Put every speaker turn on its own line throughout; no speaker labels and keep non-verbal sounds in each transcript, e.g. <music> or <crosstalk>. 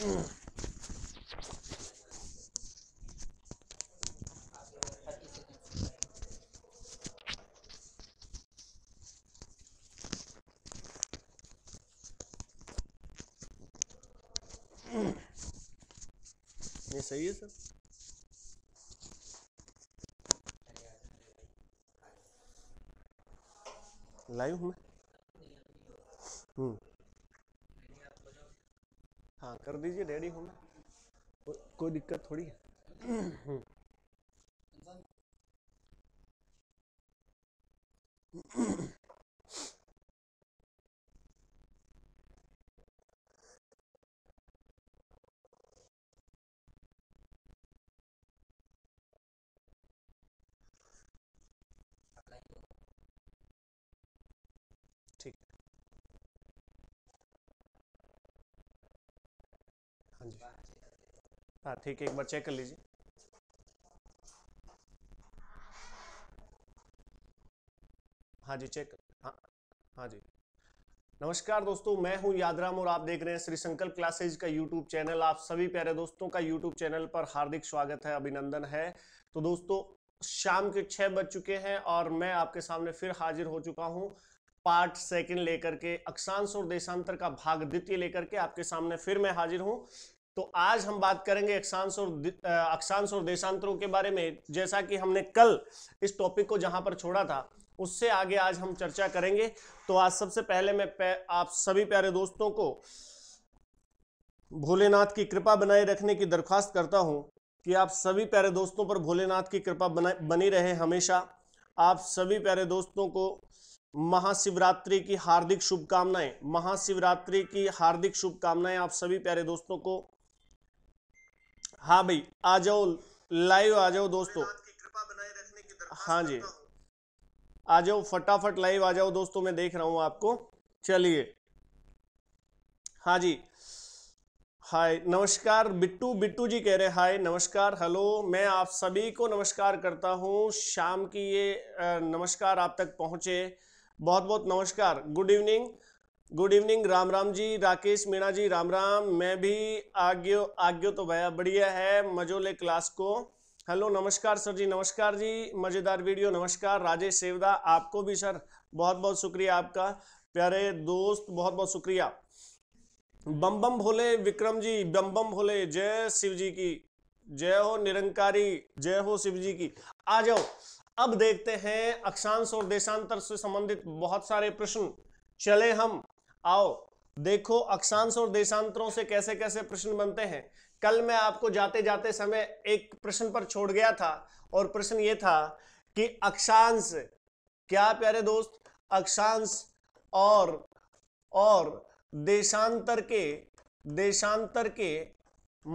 ये सही है सर लाइव में हम्म कर दीजिए रेडी हूँ कोई दिक्कत थोड़ी है हाँ ठीक है एक बार चेक कर लीजिए हाँ जी चेक हाँ हाँ जी नमस्कार दोस्तों मैं हूं यादराम और आप देख रहे हैं श्री संकल्प क्लासेज का यूट्यूब चैनल आप सभी प्यारे दोस्तों का यूट्यूब चैनल पर हार्दिक स्वागत है अभिनंदन है तो दोस्तों शाम के छह बज चुके हैं और मैं आपके सामने फिर हाजिर हो चुका हूं पार्ट सेकंड लेकर के अक्षांश और देशांतर का भाग द्वितीय लेकर के आपके सामने फिर मैं हाजिर हूँ तो आज हम बात करेंगे अक्षांश और अक्षांश और देशांतरों के बारे में जैसा कि हमने कल इस टॉपिक को जहां पर छोड़ा था उससे आगे आज हम चर्चा करेंगे तो आज सबसे पहले मैं आप सभी प्यारे दोस्तों को भोलेनाथ की कृपा बनाए रखने की दरख्वास्त करता हूं कि आप सभी प्यारे दोस्तों पर भोलेनाथ की कृपा बना बनी रहे हमेशा आप सभी प्यारे दोस्तों को महाशिवरात्रि की हार्दिक शुभकामनाएं महाशिवरात्रि की हार्दिक शुभकामनाएं आप सभी प्यारे दोस्तों को हाँ भाई आ जाओ लाइव आ जाओ दोस्तों हाँ जी आ जाओ फटाफट लाइव आ जाओ दोस्तों मैं देख रहा हूँ आपको चलिए हाँ जी हाय नमस्कार बिट्टू बिट्टू जी कह रहे हाय नमस्कार हेलो मैं आप सभी को नमस्कार करता हूँ शाम की ये नमस्कार आप तक पहुँचे बहुत बहुत नमस्कार good evening good evening Ram Ram ji Rakesh Meena ji Ram Ram मैं भी आग्यो आग्यो तो भैया बढ़िया है मजो ले क्लास को हेलो नमस्कार सर जी नमस्कार जी मज़ेदार वीडियो नमस्कार राजेश सेवदा आपको भी सर बहुत बहुत शुक्रिया आपका प्यारे दोस्त बहुत बहुत शुक्रिया बम बम भोले विक्रम जी बम बम भोले जय शिव जी की जय हो निरंकारी जय हो शिव जी की आ जाओ अब देखते हैं अक्षांश और देशांतर से संबंधित बहुत सारे प्रश्न चले हम आओ देखो अक्षांश और देशांतरों से कैसे कैसे प्रश्न बनते हैं कल मैं आपको जाते जाते समय एक प्रश्न पर छोड़ गया था और प्रश्न ये था कि अक्षांश क्या प्यारे दोस्त अक्षांश और और देशांतर के देशांतर के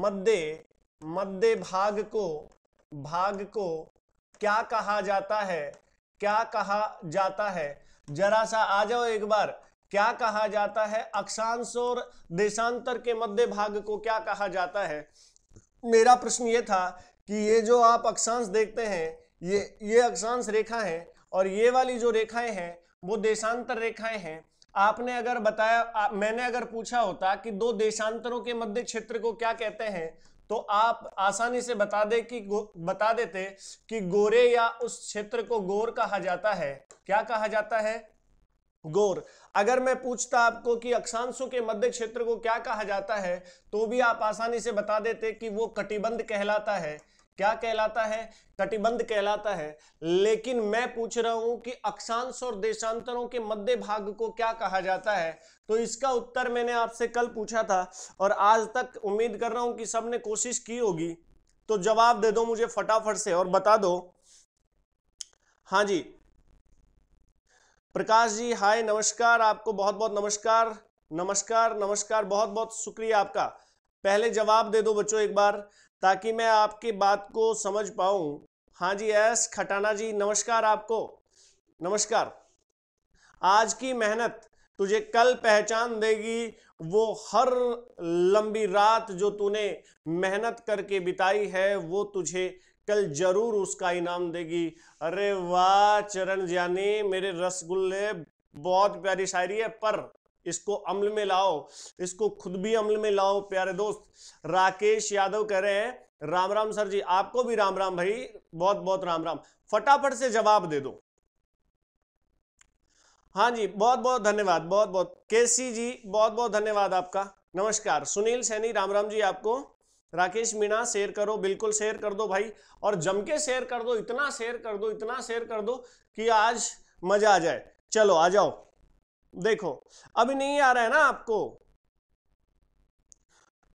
मध्य मध्य भाग को भाग को क्या कहा जाता है क्या कहा जाता है जरा सा आ जाओ एक बार क्या कहा जाता है अक्षांश और देशांतर के मध्य भाग को क्या कहा जाता है मेरा प्रश्न ये था कि ये जो आप अक्षांश देखते हैं ये ये अक्षांश रेखा है और ये वाली जो रेखाएं हैं वो देशांतर रेखाएं हैं आपने अगर बताया आ, मैंने अगर पूछा होता कि दो देशांतरों के मध्य क्षेत्र को क्या कहते हैं तो आप आसानी से बता दे कि बता देते कि गोरे या उस क्षेत्र को गोर कहा जाता है क्या कहा जाता है गोर अगर मैं पूछता आपको कि अक्षांशों के मध्य क्षेत्र को क्या कहा जाता है तो भी आप आसानी से बता देते कि वो कटिबंध कहलाता है क्या कहलाता है कटिबंध कहलाता है लेकिन मैं पूछ रहा हूं कि अक्षांश और देशांतरों के मध्य भाग को क्या कहा जाता है तो इसका उत्तर मैंने आपसे कल पूछा था और आज तक उम्मीद कर रहा हूं कि सबने कोशिश की होगी तो जवाब दे दो मुझे फटाफट से और बता दो हाँ जी प्रकाश जी हाय नमस्कार आपको बहुत बहुत नमस्कार नमस्कार नमस्कार बहुत बहुत शुक्रिया आपका पहले जवाब दे दो बच्चों एक बार ताकि मैं आपकी बात को समझ पाऊं हाँ जी एस खटाना जी नमस्कार आपको नमस्कार आज की मेहनत तुझे कल पहचान देगी वो हर लंबी रात जो तूने मेहनत करके बिताई है वो तुझे कल जरूर उसका इनाम देगी अरे वाह चरण ज्ञानी मेरे रसगुल्ले बहुत प्यारी शायरी है पर इसको अमल में लाओ इसको खुद भी अमल में लाओ प्यारे दोस्त राकेश यादव कह रहे हैं राम राम सर जी आपको भी राम राम भाई बहुत बहुत राम राम फटाफट से जवाब दे दो हाँ जी बहुत बहुत धन्यवाद बहुत बहुत केसी जी बहुत बहुत धन्यवाद आपका नमस्कार सुनील सैनी राम राम जी आपको राकेश मीणा शेयर करो बिल्कुल शेयर कर दो भाई और जम के शेयर कर दो इतना शेयर कर दो इतना शेयर कर दो कि आज मजा आ जाए चलो आ जाओ देखो अभी नहीं आ रहा है ना आपको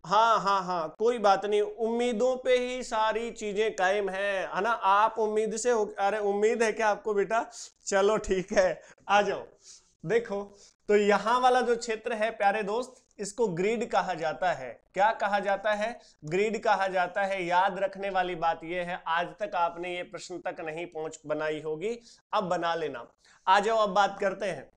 हाँ हाँ हाँ कोई बात नहीं उम्मीदों पे ही सारी चीजें कायम है है ना आप उम्मीद से हो अरे उम्मीद है क्या आपको बेटा चलो ठीक है आ जाओ देखो तो यहां वाला जो क्षेत्र है प्यारे दोस्त इसको ग्रिड कहा जाता है क्या कहा जाता है ग्रिड कहा जाता है याद रखने वाली बात यह है आज तक आपने ये प्रश्न तक नहीं पहुंच बनाई होगी अब बना लेना आ जाओ अब बात करते हैं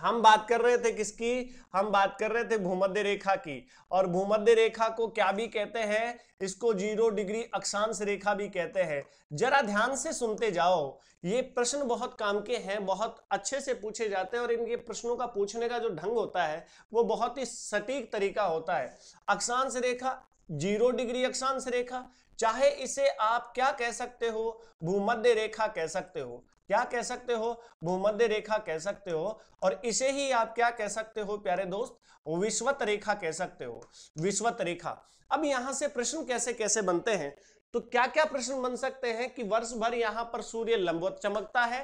हम बात कर रहे थे किसकी हम बात कर रहे थे भूमध्य रेखा की और भूमध्य रेखा को क्या भी कहते हैं इसको जीरो डिग्री अक्षांश रेखा भी कहते हैं जरा ध्यान से सुनते जाओ ये प्रश्न बहुत काम के हैं बहुत अच्छे से पूछे जाते हैं और इनके प्रश्नों का पूछने का जो ढंग होता है वो बहुत ही सटीक तरीका होता है अक्षांश रेखा जीरो डिग्री अक्षांश रेखा चाहे इसे आप क्या कह सकते हो भूमध्य रेखा कह सकते हो क्या कह सकते हो भूमध्य रेखा कह सकते हो और इसे ही आप क्या कह सकते हो प्यारे दोस्त विश्वत रेखा कह सकते हो विश्वत रेखा अब यहां से प्रश्न कैसे कैसे बनते हैं तो क्या क्या प्रश्न बन सकते हैं कि वर्ष भर यहां पर सूर्य लंबवत चमकता है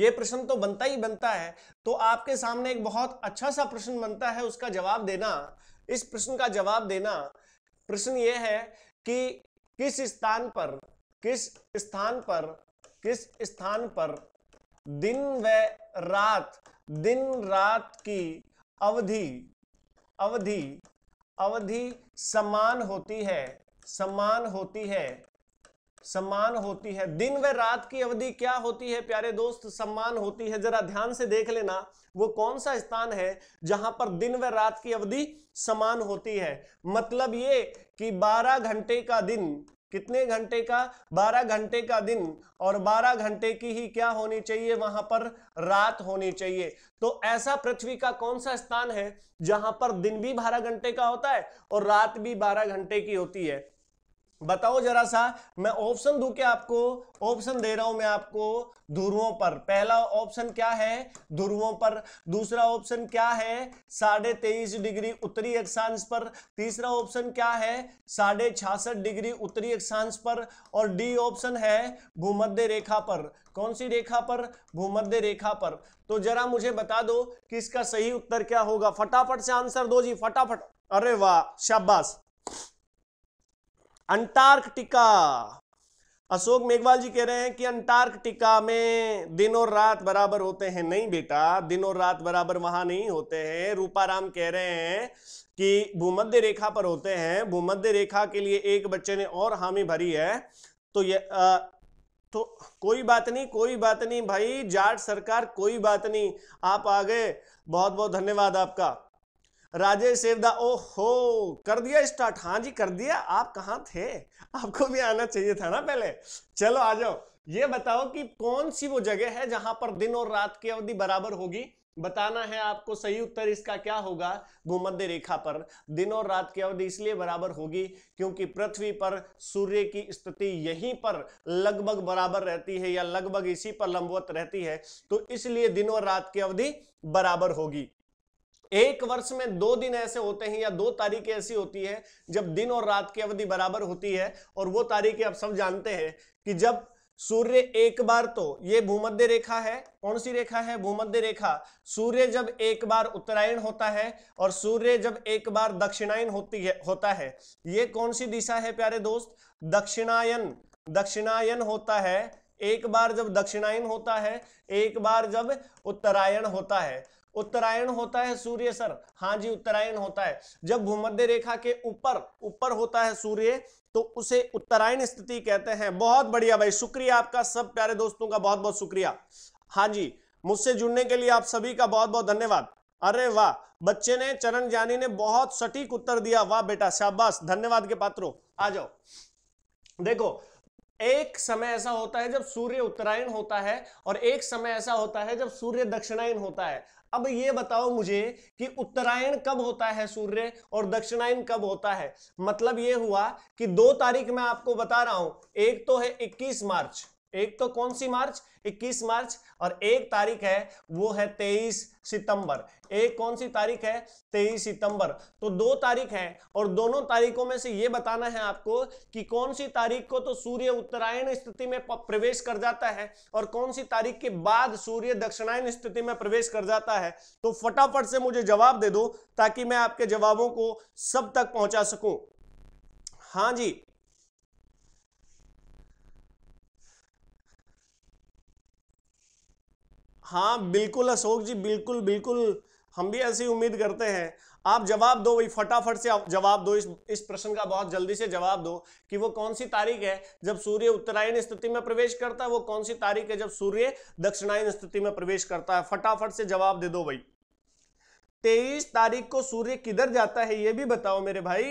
ये प्रश्न तो बनता ही बनता है तो आपके सामने एक बहुत अच्छा सा प्रश्न बनता है उसका जवाब देना इस प्रश्न का जवाब देना प्रश्न ये है कि किस स्थान पर किस स्थान पर किस स्थान पर दिन व रात दिन रात की अवधि अवधि अवधि समान होती है समान होती है समान होती है दिन व रात की अवधि क्या होती है प्यारे दोस्त समान होती है जरा ध्यान से देख लेना वो कौन सा स्थान है जहां पर दिन व रात की अवधि समान होती है मतलब ये कि 12 घंटे का दिन कितने घंटे का बारह घंटे का दिन और बारह घंटे की ही क्या होनी चाहिए वहां पर रात होनी चाहिए तो ऐसा पृथ्वी का कौन सा स्थान है जहां पर दिन भी बारह घंटे का होता है और रात भी बारह घंटे की होती है बताओ जरा सा मैं ऑप्शन दू क्या आपको ऑप्शन दे रहा हूं मैं आपको ध्रुवों पर पहला ऑप्शन क्या है ध्रुवों पर दूसरा ऑप्शन क्या है साढ़े तेईस डिग्री उत्तरी अक्षांश पर तीसरा ऑप्शन क्या है साढ़े छियासठ डिग्री उत्तरी अक्षांश पर और डी ऑप्शन है भूमध्य रेखा पर कौन सी रेखा पर भूमध्य रेखा पर तो जरा मुझे बता दो कि इसका सही उत्तर क्या होगा फटाफट से आंसर दो जी फटाफट अरे वाह शाबाश अंटार्कटिका अशोक मेघवाल जी कह रहे हैं कि अंटार्कटिका में दिन और रात बराबर होते हैं नहीं बेटा दिन और रात बराबर वहां नहीं होते हैं रूपाराम कह रहे हैं कि भूमध्य रेखा पर होते हैं भूमध्य रेखा के लिए एक बच्चे ने और हामी भरी है तो ये आ, तो कोई बात नहीं कोई बात नहीं भाई जाट सरकार कोई बात नहीं आप आ गए बहुत बहुत धन्यवाद आपका राजेश सेवदा ओ हो कर दिया स्टार्ट हाँ जी कर दिया आप कहाँ थे आपको भी आना चाहिए था ना पहले चलो आ जाओ ये बताओ कि कौन सी वो जगह है जहां पर दिन और रात की अवधि बराबर होगी बताना है आपको सही उत्तर इसका क्या होगा भूमध्य रेखा पर दिन और रात की अवधि इसलिए बराबर होगी क्योंकि पृथ्वी पर सूर्य की स्थिति यहीं पर लगभग बराबर रहती है या लगभग इसी पर लंबवत रहती है तो इसलिए दिन और रात की अवधि बराबर होगी एक वर्ष में दो दिन ऐसे होते हैं या दो तारीखें ऐसी होती है जब दिन और रात की अवधि बराबर होती है और वो तारीखें आप सब जानते हैं कि जब सूर्य एक बार तो ये भूमध्य रेखा है कौन सी रेखा है भूमध्य रेखा सूर्य जब एक बार उत्तरायण होता है और सूर्य जब एक बार दक्षिणायन होती है होता है ये कौन सी दिशा है प्यारे दोस्त दक्षिणायन दक्षिणायन होता है एक बार जब दक्षिणायन होता है एक बार जब उत्तरायण होता है उत्तरायण होता है सूर्य सर हाँ जी उत्तरायण होता है जब भूमध्य रेखा के ऊपर ऊपर होता है सूर्य तो उसे उत्तरायण स्थिति कहते हैं बहुत बढ़िया भाई शुक्रिया आपका सब प्यारे दोस्तों का बहुत बहुत शुक्रिया हाँ जी मुझसे जुड़ने के लिए आप सभी का बहुत बहुत धन्यवाद अरे वाह बच्चे ने चरण जानी ने बहुत सटीक उत्तर दिया वाह बेटा शाबाश धन्यवाद के पात्रों आ जाओ देखो एक समय ऐसा होता है जब सूर्य उत्तरायण होता है और एक समय ऐसा होता है जब सूर्य दक्षिणायन होता है अब ये बताओ मुझे कि उत्तरायण कब होता है सूर्य और दक्षिणायन कब होता है मतलब ये हुआ कि दो तारीख मैं आपको बता रहा हूं एक तो है 21 मार्च एक तो कौन सी मार्च 21 मार्च और एक तारीख है वो है 23 सितंबर एक कौन सी तारीख है 23 सितंबर तो दो तारीख है और दोनों तारीखों में से ये बताना है आपको कि कौन सी तारीख को तो सूर्य उत्तरायण स्थिति में प्रवेश कर जाता है और कौन सी तारीख के बाद सूर्य दक्षिणायन स्थिति में प्रवेश कर जाता है तो फटाफट से मुझे जवाब दे दो ताकि मैं आपके जवाबों को सब तक पहुंचा सकूं हाँ जी हाँ बिल्कुल अशोक जी बिल्कुल बिल्कुल हम भी ऐसी उम्मीद करते हैं आप जवाब दो भाई फटाफट से जवाब दो इस इस प्रश्न का बहुत जल्दी से जवाब दो कि वो कौन सी तारीख है जब सूर्य उत्तरायण स्थिति में प्रवेश करता है वो कौन सी तारीख है जब सूर्य दक्षिणायन स्थिति में प्रवेश करता है फटाफट से जवाब दे दो भाई तेईस तारीख को सूर्य किधर जाता है ये भी बताओ मेरे भाई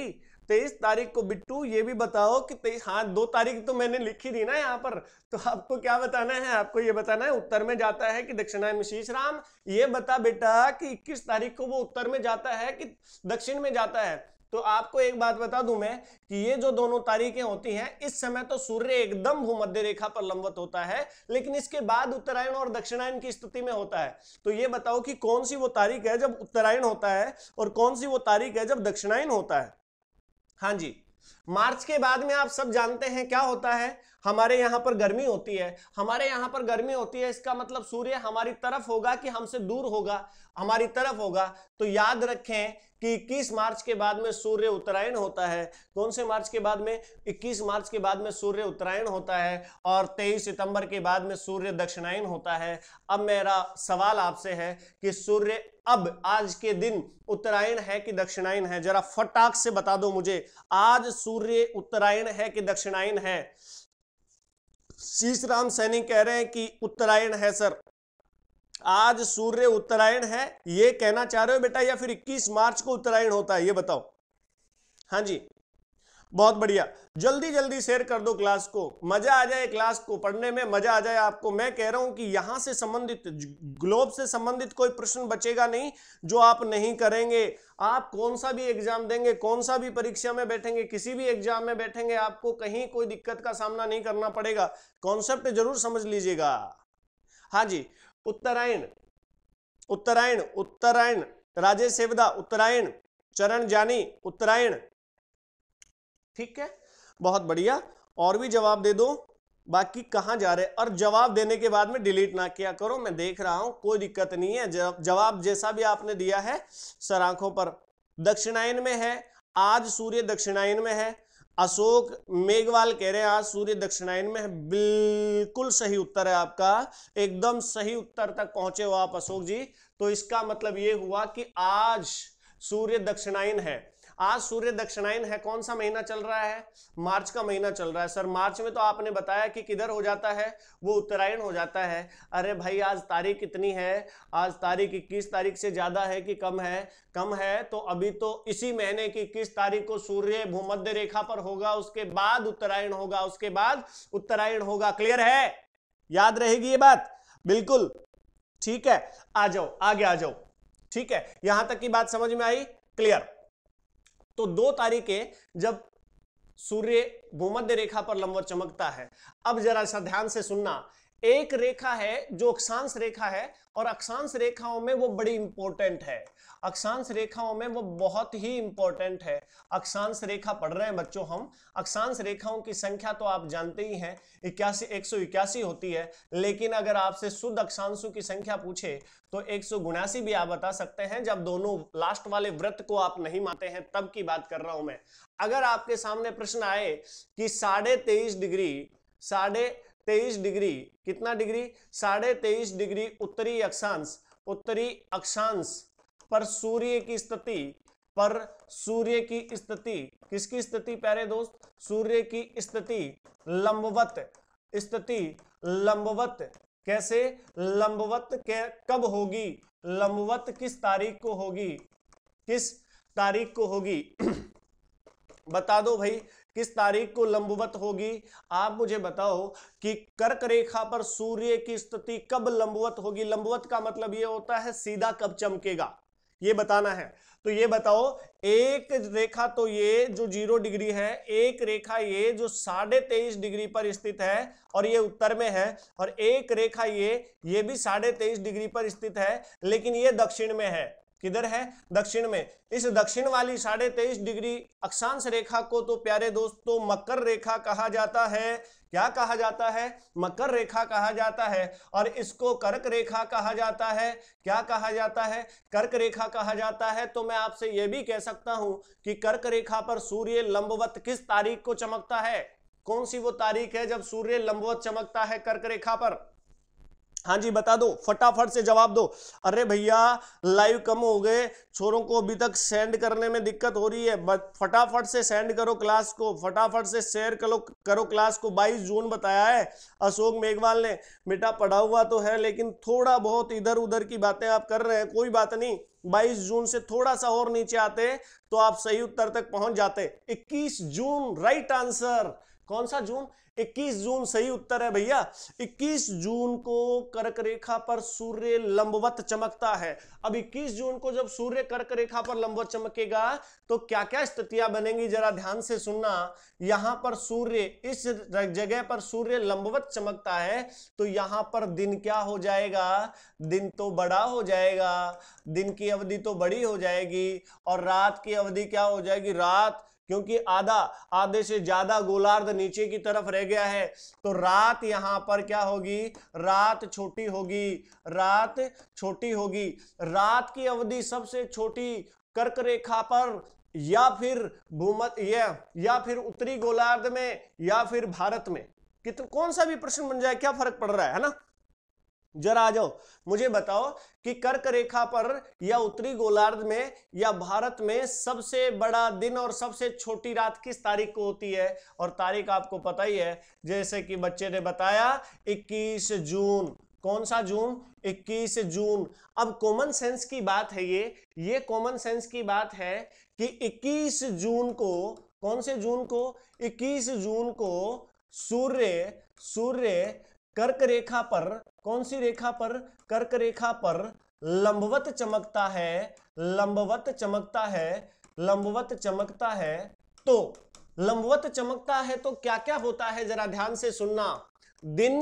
तेईस तारीख को बिट्टू ये भी बताओ कि तेईस हाँ दो तारीख तो मैंने लिखी थी ना यहाँ पर तो आपको क्या बताना है आपको ये बताना है उत्तर में जाता है कि दक्षिणायन शीश राम ये बता बेटा कि इक्कीस तारीख को वो उत्तर में जाता है कि दक्षिण में जाता है तो आपको एक बात बता दूं मैं कि ये जो दोनों तारीखें होती हैं इस समय तो सूर्य एकदम भूमध्य रेखा पर लंबवत होता है लेकिन इसके बाद उत्तरायण और दक्षिणायन की स्थिति में होता है तो ये बताओ कि कौन सी वो तारीख है जब उत्तरायण होता है और कौन सी वो तारीख है जब दक्षिणायन होता है हाँ जी मार्च के बाद में आप सब जानते हैं क्या होता है हमारे यहाँ पर गर्मी होती है हमारे यहाँ पर गर्मी होती है इसका मतलब सूर्य हमारी तरफ होगा कि हमसे दूर होगा हमारी तरफ होगा तो याद रखें कि 21 मार्च के बाद में सूर्य उत्तरायण होता है कौन से मार्च के बाद में 21 मार्च के बाद में सूर्य उत्तरायण होता है और 23 सितंबर के बाद में सूर्य दक्षिणायन होता है अब मेरा सवाल आपसे है कि सूर्य अब आज के दिन उत्तरायण है कि दक्षिणायन है जरा फटाक से बता दो मुझे आज सूर्य उत्तरायण है कि दक्षिणायन है शीश राम सैनी कह रहे हैं कि उत्तरायण है सर आज सूर्य उत्तरायण है ये कहना चाह रहे हो बेटा या फिर 21 मार्च को उत्तरायण होता है ये बताओ हाँ जी बहुत बढ़िया जल्दी जल्दी शेयर कर दो क्लास को मजा आ जाए क्लास को पढ़ने में मजा आ जाए आपको मैं कह रहा हूं कि यहां से संबंधित ग्लोब से संबंधित कोई प्रश्न बचेगा नहीं जो आप नहीं करेंगे आप कौन सा भी एग्जाम देंगे कौन सा भी परीक्षा में बैठेंगे किसी भी एग्जाम में बैठेंगे आपको कहीं कोई दिक्कत का सामना नहीं करना पड़ेगा कॉन्सेप्ट जरूर समझ लीजिएगा हाँ जी उत्तरायण उत्तरायण उत्तरायण राजेश सेवदा उत्तरायण चरण जानी उत्तरायण ठीक है बहुत बढ़िया और भी जवाब दे दो बाकी कहां जा रहे और जवाब देने के बाद में डिलीट ना किया करो मैं देख रहा हूं कोई दिक्कत नहीं है जवाब जैसा भी आपने दिया है सर आंखों पर दक्षिणायन में है आज सूर्य दक्षिणायन में है अशोक मेघवाल कह रहे हैं आज सूर्य दक्षिणायन में है बिल्कुल सही उत्तर है आपका एकदम सही उत्तर तक पहुंचे हो आप अशोक जी तो इसका मतलब ये हुआ कि आज सूर्य दक्षिणायन है आज सूर्य दक्षिणायन है कौन सा महीना चल रहा है मार्च का महीना चल रहा है सर मार्च में तो आपने बताया कि किधर हो जाता है वो उत्तरायण हो जाता है अरे भाई आज तारीख कितनी है आज तारीख इक्कीस तारीख से ज़्यादा है कि कम है कम है तो अभी तो इसी महीने की इक्कीस तारीख को सूर्य भूमध्य रेखा पर होगा उसके बाद उत्तरायण होगा उसके बाद उत्तरायण होगा क्लियर है याद रहेगी ये बात बिल्कुल ठीक है आ जाओ आगे आ जाओ ठीक है यहां तक की बात समझ में आई क्लियर तो दो तारीखें जब सूर्य भूमध्य रेखा पर लंबवत चमकता है अब जरा सा ध्यान से सुनना एक रेखा है जो अक्षांश रेखा है और अक्षांश रेखाओं में वो बड़ी इंपॉर्टेंट है अक्षांश रेखाओं में वो बहुत ही इंपॉर्टेंट है अक्षांश रेखा पढ़ रहे हैं बच्चों हम अक्षांश रेखाओं की संख्या तो आप जानते ही हैं इक्यासी एक सौ इक्यासी होती है लेकिन अगर आपसे शुद्ध अक्षांशों की संख्या पूछे तो एक सौ गुणासी भी आप बता सकते हैं जब दोनों लास्ट वाले व्रत को आप नहीं मानते हैं तब की बात कर रहा हूं मैं अगर आपके सामने प्रश्न आए कि साढ़े तेईस डिग्री साढ़े तेईस डिग्री कितना डिग्री साढ़े तेईस डिग्री उत्तरी अक्षांश उत्तरी अक्षांश पर सूर्य की स्थिति पर सूर्य की स्थिति किसकी स्थिति प्यारे दोस्त सूर्य की स्थिति लंबवत स्थिति लंबवत कैसे लंबवत के कब होगी लंबवत किस तारीख को होगी किस तारीख को होगी <clears throat> बता दो भाई किस तारीख को लंबवत होगी आप मुझे बताओ कि कर्क रेखा पर सूर्य की स्थिति कब लंबवत होगी लंबवत का मतलब यह होता है सीधा कब चमकेगा ये बताना है तो ये बताओ एक रेखा तो ये जो जीरो डिग्री है एक रेखा ये जो साढ़े तेईस डिग्री पर स्थित है और ये उत्तर में है और एक रेखा ये ये भी साढ़े तेईस डिग्री पर स्थित है लेकिन ये दक्षिण में है किधर है दक्षिण में इस दक्षिण वाली साढ़े तेईस डिग्री अक्षांश रेखा को तो प्यारे दोस्तों मकर रेखा कहा जाता है क्या कहा जाता है मकर रेखा कहा जाता है और इसको कर्क रेखा कहा जाता है क्या कहा जाता है कर्क रेखा कहा जाता है तो मैं आपसे यह भी कह सकता हूं कि कर्क रेखा पर सूर्य लंबवत किस तारीख को चमकता है कौन सी वो तारीख है जब सूर्य लंबवत चमकता है कर्क रेखा पर हाँ जी बता दो फटाफट से जवाब दो अरे भैया लाइव कम हो गए छोरों को अभी तक सेंड करने में दिक्कत हो रही है फटाफट से सेंड करो क्लास को फटाफट से शेयर करो करो क्लास को 22 जून बताया है अशोक मेघवाल ने बेटा पढ़ा हुआ तो है लेकिन थोड़ा बहुत इधर उधर की बातें आप कर रहे हैं कोई बात नहीं 22 जून से थोड़ा सा और नीचे आते तो आप सही उत्तर तक पहुंच जाते 21 जून राइट आंसर कौन सा जून 21 जून सही उत्तर है भैया 21 जून को कर्क रेखा पर सूर्य लंबवत चमकता है अब 21 जून को जब सूर्य कर्क रेखा पर लंबवत चमकेगा तो क्या क्या स्थितियां बनेंगी जरा ध्यान से सुनना यहां पर सूर्य इस जगह पर सूर्य लंबवत चमकता है तो यहां पर दिन क्या हो जाएगा दिन तो बड़ा हो जाएगा दिन की अवधि तो बड़ी हो जाएगी और रात की अवधि क्या हो जाएगी रात क्योंकि आधा आधे से ज्यादा गोलार्ध नीचे की तरफ रह गया है तो रात यहां पर क्या होगी रात छोटी होगी रात छोटी होगी रात की अवधि सबसे छोटी कर्क रेखा पर या फिर भूमत या, या फिर उत्तरी गोलार्ध में या फिर भारत में कित कौन सा भी प्रश्न बन जाए क्या फर्क पड़ रहा है, है ना जरा आ जाओ मुझे बताओ कि कर्क रेखा पर या उत्तरी गोलार्ध में या भारत में सबसे बड़ा दिन और सबसे छोटी रात किस तारीख को होती है और तारीख आपको पता ही है जैसे कि बच्चे ने बताया 21 जून कौन सा जून 21 जून अब कॉमन सेंस की बात है ये ये कॉमन सेंस की बात है कि 21 जून को कौन से जून को 21 जून को सूर्य सूर्य कर्क रेखा पर कौन सी रेखा पर कर्क रेखा पर लंबवत चमकता है लंबवत चमकता है लंबवत चमकता है तो लंबवत चमकता है तो क्या क्या होता है जरा ध्यान से सुनना दिन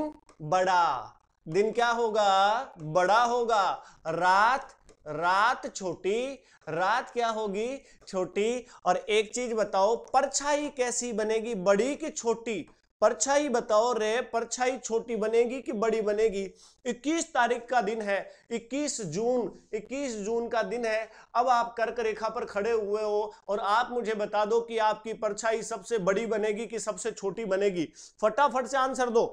बड़ा दिन क्या होगा बड़ा होगा रात रात छोटी रात क्या होगी छोटी और एक चीज बताओ परछाई कैसी बनेगी बड़ी कि छोटी परछाई बताओ रे परछाई छोटी बनेगी कि बड़ी बनेगी 21 तारीख का दिन है 21 जून 21 जून का दिन है अब आप कर्क रेखा पर खड़े हुए हो और आप मुझे बता दो कि आपकी परछाई सबसे बड़ी बनेगी कि सबसे छोटी बनेगी फटाफट से आंसर दो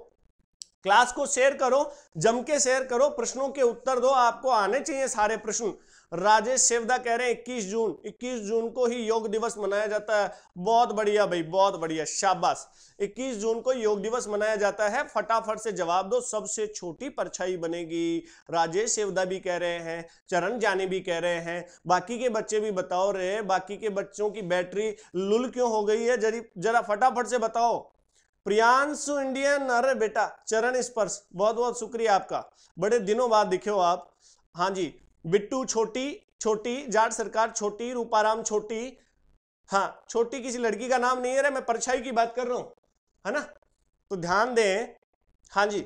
क्लास को शेयर करो जम के शेयर करो प्रश्नों के उत्तर दो आपको आने चाहिए सारे प्रश्न राजेश सेवदा कह रहे हैं इक्कीस जून इक्कीस जून को ही योग दिवस मनाया जाता है बहुत बढ़िया भाई बहुत बढ़िया शाबाश इक्कीस जून को योग दिवस मनाया जाता है फटाफट से जवाब दो सबसे छोटी परछाई बनेगी राजेश सेवदा भी कह रहे हैं चरण जानी भी कह रहे हैं बाकी के बच्चे भी बताओ रहे बाकी के बच्चों की बैटरी लुल क्यों हो गई है जरी जरा फटाफट से बताओ प्रियांशु इंडियन अरे बेटा चरण स्पर्श बहुत बहुत शुक्रिया आपका बड़े दिनों बाद दिखे हो आप हाँ जी बिट्टू छोटी छोटी जाट सरकार छोटी रूपाराम छोटी हाँ छोटी किसी लड़की का नाम नहीं है मैं परछाई की बात कर रहा हूं है ना तो ध्यान दें हाँ जी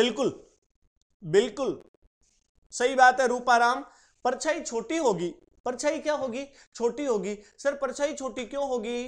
बिल्कुल बिल्कुल सही बात है रूपाराम परछाई छोटी होगी परछाई क्या होगी छोटी होगी सर परछाई छोटी क्यों होगी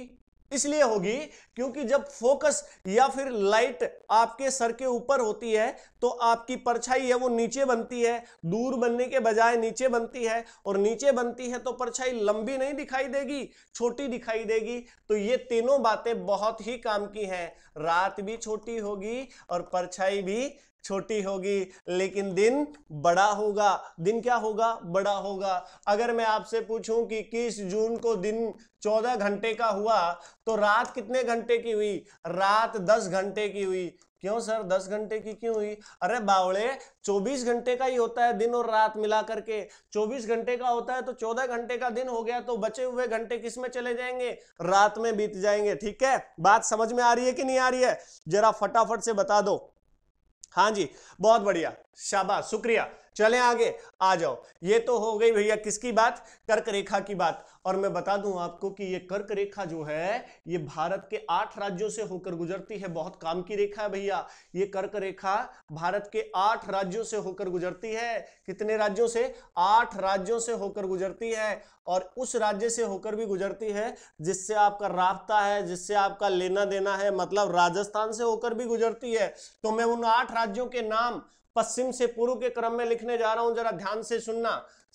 इसलिए होगी क्योंकि जब फोकस या फिर लाइट आपके सर के ऊपर होती है तो आपकी परछाई है वो नीचे बनती है दूर बनने के बजाय नीचे बनती है और नीचे बनती है तो परछाई लंबी नहीं दिखाई देगी छोटी दिखाई देगी तो ये तीनों बातें बहुत ही काम की हैं रात भी छोटी होगी और परछाई भी छोटी होगी लेकिन दिन बड़ा होगा दिन क्या होगा बड़ा होगा अगर मैं आपसे पूछूं कि किस जून को दिन 14 घंटे का हुआ तो रात कितने घंटे की हुई रात 10 घंटे की हुई क्यों सर दस घंटे की क्यों हुई अरे बावड़े चौबीस घंटे का ही होता है दिन और रात मिला करके चौबीस घंटे का होता है तो चौदह घंटे का दिन हो गया तो बचे हुए घंटे किस में चले जाएंगे रात में बीत जाएंगे ठीक है बात समझ में आ रही है कि नहीं आ रही है जरा फटाफट से बता दो हाँ जी बहुत बढ़िया शाबाश शुक्रिया चले आगे आ जाओ ये तो हो गई भैया किसकी बात कर्क रेखा की बात और मैं बता दूं आपको कि ये कर्क रेखा जो है ये भारत के आठ राज्यों से होकर गुजरती है बहुत काम की रेखा है भैया ये कर्क रेखा भारत के आठ राज्यों से होकर गुजरती है कितने राज्यों से आठ राज्यों से होकर गुजरती है और उस राज्य से होकर भी गुजरती है जिससे आपका राबता है जिससे आपका लेना देना है मतलब राजस्थान से होकर भी गुजरती है तो मैं उन आठ राज्यों के नाम पश्चिम से पूर्व के क्रम में लिखने जा रहा हूं जरा ध्यान से सुनना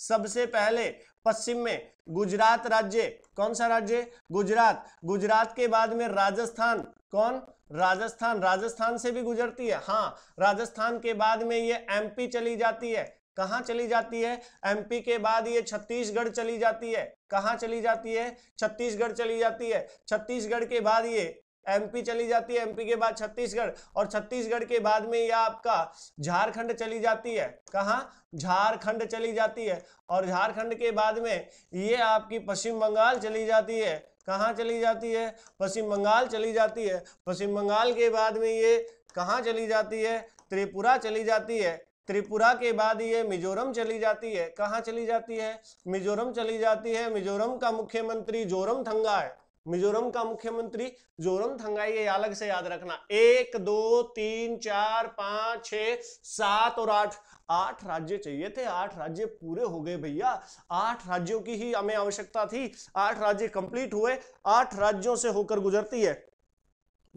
सबसे पहले पश्चिम में गुजरात राज्य कौन सा राज्य गुजरात गुजरात के बाद में राजस्थान कौन राजस्थान राजस्थान से भी गुजरती है हाँ राजस्थान के बाद में ये एमपी चली जाती है कहाँ चली जाती है एमपी के बाद ये छत्तीसगढ़ चली जाती है कहाँ चली जाती है छत्तीसगढ़ चली जाती है छत्तीसगढ़ के बाद ये एमपी चली जाती है एमपी के बाद छत्तीसगढ़ और छत्तीसगढ़ के बाद में यह आपका झारखंड चली जाती है कहा झारखंड चली जाती है और झारखंड के बाद में ये आपकी पश्चिम बंगाल चली जाती है कहाँ चली जाती है पश्चिम बंगाल चली जाती है पश्चिम बंगाल के बाद में ये कहाँ चली जाती है त्रिपुरा चली जाती है त्रिपुरा के बाद ये मिजोरम चली जाती है कहाँ चली जाती है मिजोरम चली जाती है मिजोरम का मुख्यमंत्री जोरम थंगा है मिजोरम का मुख्यमंत्री जोरम थंगाई है अलग से याद रखना एक दो तीन चार पांच छ सात और आठ आठ राज्य चाहिए थे आठ राज्य पूरे हो गए भैया आठ राज्यों की ही हमें आवश्यकता थी आठ राज्य कंप्लीट हुए आठ राज्यों से होकर गुजरती है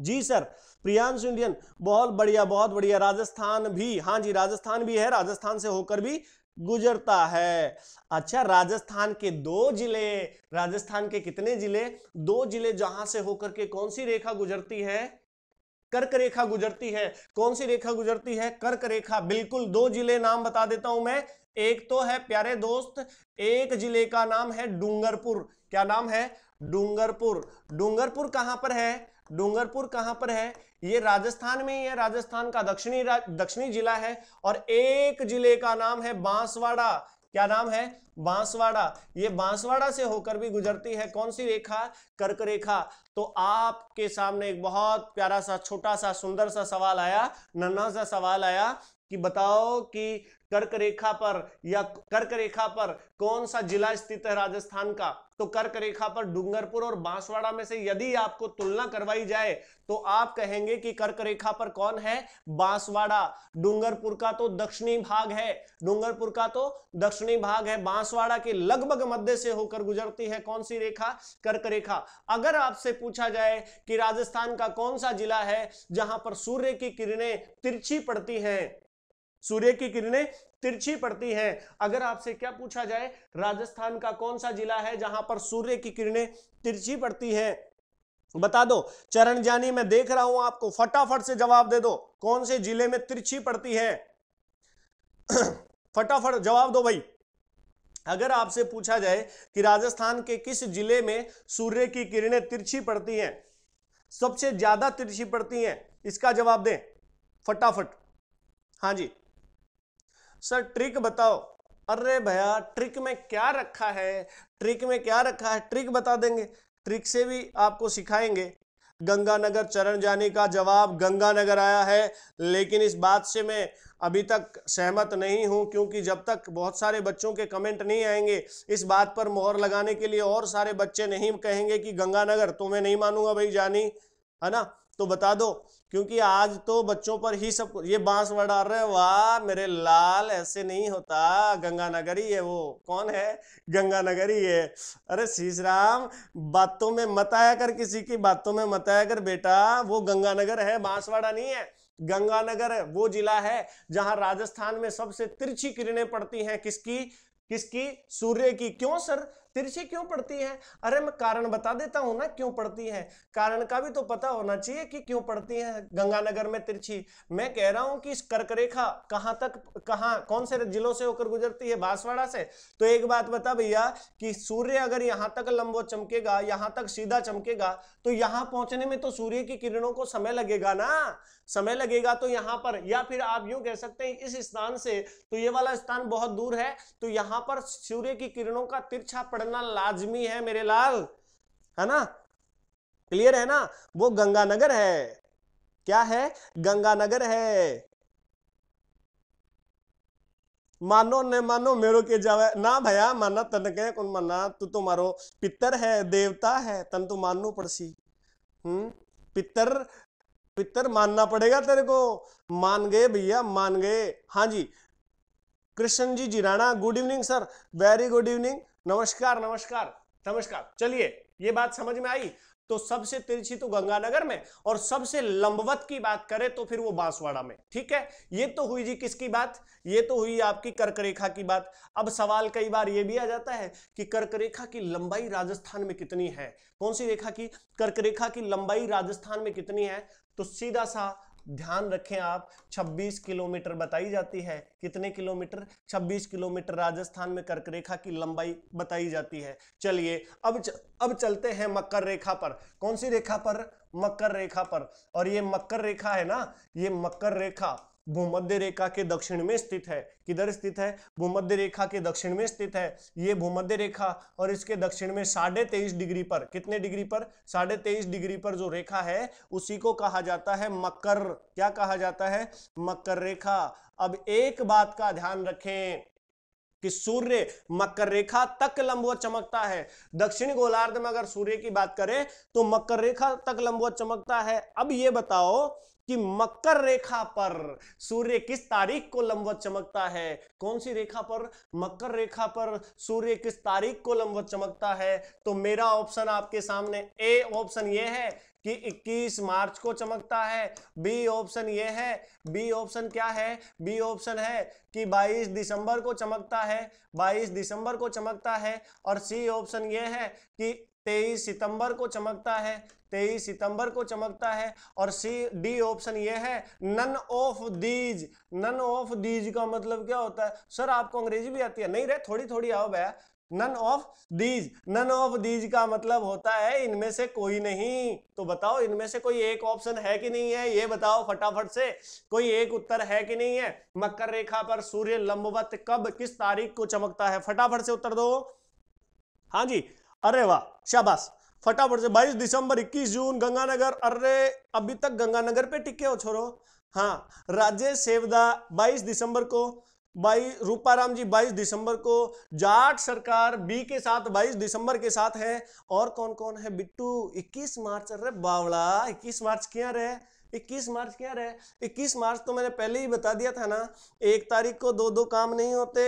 जी सर प्रियांश इंडियन बहुत बढ़िया बहुत बढ़िया राजस्थान भी हाँ जी राजस्थान भी है राजस्थान से होकर भी गुजरता है अच्छा राजस्थान के दो जिले राजस्थान के कितने जिले दो जिले जहां से होकर के कौन सी रेखा गुजरती है कर्क रेखा गुजरती है कौन सी रेखा गुजरती है कर्क रेखा बिल्कुल दो जिले नाम बता देता हूं मैं एक तो है प्यारे दोस्त एक जिले का नाम है डूंगरपुर क्या नाम है डूंगरपुर डूंगरपुर कहां पर है डूंगरपुर कहां पर है ये राजस्थान में ही है राजस्थान का दक्षिणी दक्षिणी जिला है और एक जिले का नाम है बांसवाड़ा क्या नाम है बांसवाड़ा ये बांसवाड़ा से होकर भी गुजरती है कौन सी रेखा कर्क रेखा तो आपके सामने एक बहुत प्यारा सा छोटा सा सुंदर सा सवाल आया नन्हा सा सवाल आया कि बताओ कि कर्क रेखा पर या कर्क रेखा पर कौन सा जिला स्थित है राजस्थान का तो कर्क रेखा पर डूंगरपुर और बांसवाड़ा में से यदि आपको तुलना करवाई जाए तो आप कहेंगे कि कर्क रेखा पर कौन है बांसवाड़ा डूंगरपुर का तो दक्षिणी भाग है डूंगरपुर का तो दक्षिणी भाग है बांसवाड़ा के लगभग मध्य से होकर गुजरती है कौन सी रेखा कर्क रेखा अगर आपसे पूछा जाए कि राजस्थान का कौन सा जिला है जहां पर सूर्य की किरणें तिरछी पड़ती हैं सूर्य की किरणें तिरछी पड़ती हैं अगर आपसे क्या पूछा जाए राजस्थान का कौन सा जिला है जहां पर सूर्य की किरणें तिरछी पड़ती हैं बता दो चरण जानी मैं देख रहा हूं आपको फटाफट से जवाब दे दो कौन से जिले में तिरछी पड़ती है <clears throat> फटाफट जवाब दो भाई अगर आपसे पूछा जाए कि राजस्थान के किस जिले में सूर्य की किरणें तिरछी पड़ती हैं सबसे ज्यादा तिरछी पड़ती हैं इसका जवाब दें फटाफट हाँ जी सर ट्रिक बताओ अरे भैया ट्रिक में क्या रखा है ट्रिक में क्या रखा है ट्रिक बता देंगे ट्रिक से भी आपको सिखाएंगे गंगानगर चरण जाने का जवाब गंगानगर आया है लेकिन इस बात से मैं अभी तक सहमत नहीं हूं क्योंकि जब तक बहुत सारे बच्चों के कमेंट नहीं आएंगे इस बात पर मोहर लगाने के लिए और सारे बच्चे नहीं कहेंगे कि गंगानगर तो मैं नहीं मानूंगा भाई जानी है ना तो बता दो क्योंकि आज तो बच्चों पर ही सब ये बांस वर्ड आ रहे हैं वाह मेरे लाल ऐसे नहीं होता गंगा नगरी है वो कौन है गंगा नगरी है अरे शीश राम बातों में मत आया कर किसी की बातों में मत आया कर बेटा वो गंगा नगर है बांसवाड़ा नहीं है गंगानगर वो जिला है जहां राजस्थान में सबसे तिरछी किरणें पड़ती हैं किसकी किसकी सूर्य की क्यों सर तिरछी क्यों पड़ती है अरे मैं कारण बता देता हूं ना क्यों पड़ती है कारण का भी तो पता होना चाहिए कि क्यों पड़ती है गंगानगर में तिरछी मैं कह रहा हूं कि इस कर्क रेखा कहां तक कहां कौन से जिलों से होकर गुजरती है बांसवाड़ा से तो एक बात बता भैया कि सूर्य अगर यहां तक लंबो चमकेगा यहां तक सीधा चमकेगा तो यहां पहुंचने में तो सूर्य की किरणों को समय लगेगा ना समय लगेगा तो यहां पर या फिर आप यूं कह सकते हैं इस स्थान से तो ये वाला स्थान बहुत दूर है तो यहां पर सूर्य की किरणों का तिरछा पड़ बदलना लाजमी है मेरे लाल है ना क्लियर है ना वो गंगानगर है क्या है गंगानगर है मानो ने मानो मेरो के जावे ना भया माना तन के कौन माना तू तो मारो पितर है देवता है तन तो मानो पड़सी हम्म पितर पितर मानना पड़ेगा तेरे को मान गए भैया मान गए हाँ जी Krishna ji Jirana good evening sir very good evening नमस्कार नमस्कार नमस्कार चलिए ये बात समझ में आई तो सबसे तिरछी तो गंगानगर में और सबसे लंबवत की बात करें तो फिर वो बांसवाड़ा में ठीक है ये तो हुई जी किसकी बात ये तो हुई आपकी कर्क रेखा की बात अब सवाल कई बार ये भी आ जाता है कि कर्क रेखा की लंबाई राजस्थान में कितनी है कौन सी रेखा की कर्क रेखा की लंबाई राजस्थान में कितनी है तो सीधा सा ध्यान रखें आप 26 किलोमीटर बताई जाती है कितने किलोमीटर 26 किलोमीटर राजस्थान में कर्क रेखा की लंबाई बताई जाती है चलिए अब च, अब चलते हैं मकर रेखा पर कौन सी रेखा पर मकर रेखा पर और ये मकर रेखा है ना ये मकर रेखा भूमध्य रेखा के दक्षिण में स्थित है किधर स्थित है भूमध्य रेखा के दक्षिण में स्थित है ये भूमध्य रेखा और इसके दक्षिण में साढ़े तेईस डिग्री पर कितने डिग्री पर साढ़े तेईस डिग्री पर जो रेखा है उसी को कहा जाता है मकर क्या कहा जाता है मकर रेखा अब एक बात का ध्यान रखें कि सूर्य मकर रेखा तक लंबवत चमकता है दक्षिण गोलार्ध में अगर सूर्य की बात करें तो मकर रेखा तक लंबवत चमकता है अब ये बताओ कि मकर रेखा पर सूर्य किस तारीख को लंबवत चमकता है कौन सी रेखा पर मकर रेखा पर सूर्य किस तारीख को लंबवत चमकता है तो मेरा ऑप्शन आपके सामने ए ऑप्शन ये है कि 21 मार्च को चमकता है बी ऑप्शन ये है बी ऑप्शन क्या है बी ऑप्शन है कि 22 दिसंबर को चमकता है 22 दिसंबर को चमकता है और सी ऑप्शन ये है कि तेईस सितंबर को चमकता है तेईस सितंबर को चमकता है और सी डी ऑप्शन ये है none of these none of these का मतलब क्या होता है सर आपको अंग्रेजी भी आती है नहीं रे थोड़ी थोड़ी आओ भैया none of these none of these का मतलब होता है इनमें से कोई नहीं तो बताओ इनमें से कोई एक ऑप्शन है कि नहीं है ये बताओ फटाफट से कोई एक उत्तर है कि नहीं है मकर रेखा पर सूर्य लंबवत कब किस तारीख को चमकता है फटाफट से उत्तर दो हाँ जी अरे वाह शाबाश फटाफट से 22 दिसंबर 21 जून गंगानगर अरे अभी तक गंगानगर पे टिके हो छोरो हाँ राजेश सेवदा 22 दिसंबर को बाई रूपाराम जी 22 दिसंबर को जाट सरकार बी के साथ 22 दिसंबर के साथ है और कौन कौन है बिट्टू 21 मार्च अरे बावड़ा 21 मार्च क्या रहे इक्कीस मार्च क्या है इक्कीस मार्च तो मैंने पहले ही बता दिया था ना एक तारीख को दो दो काम नहीं होते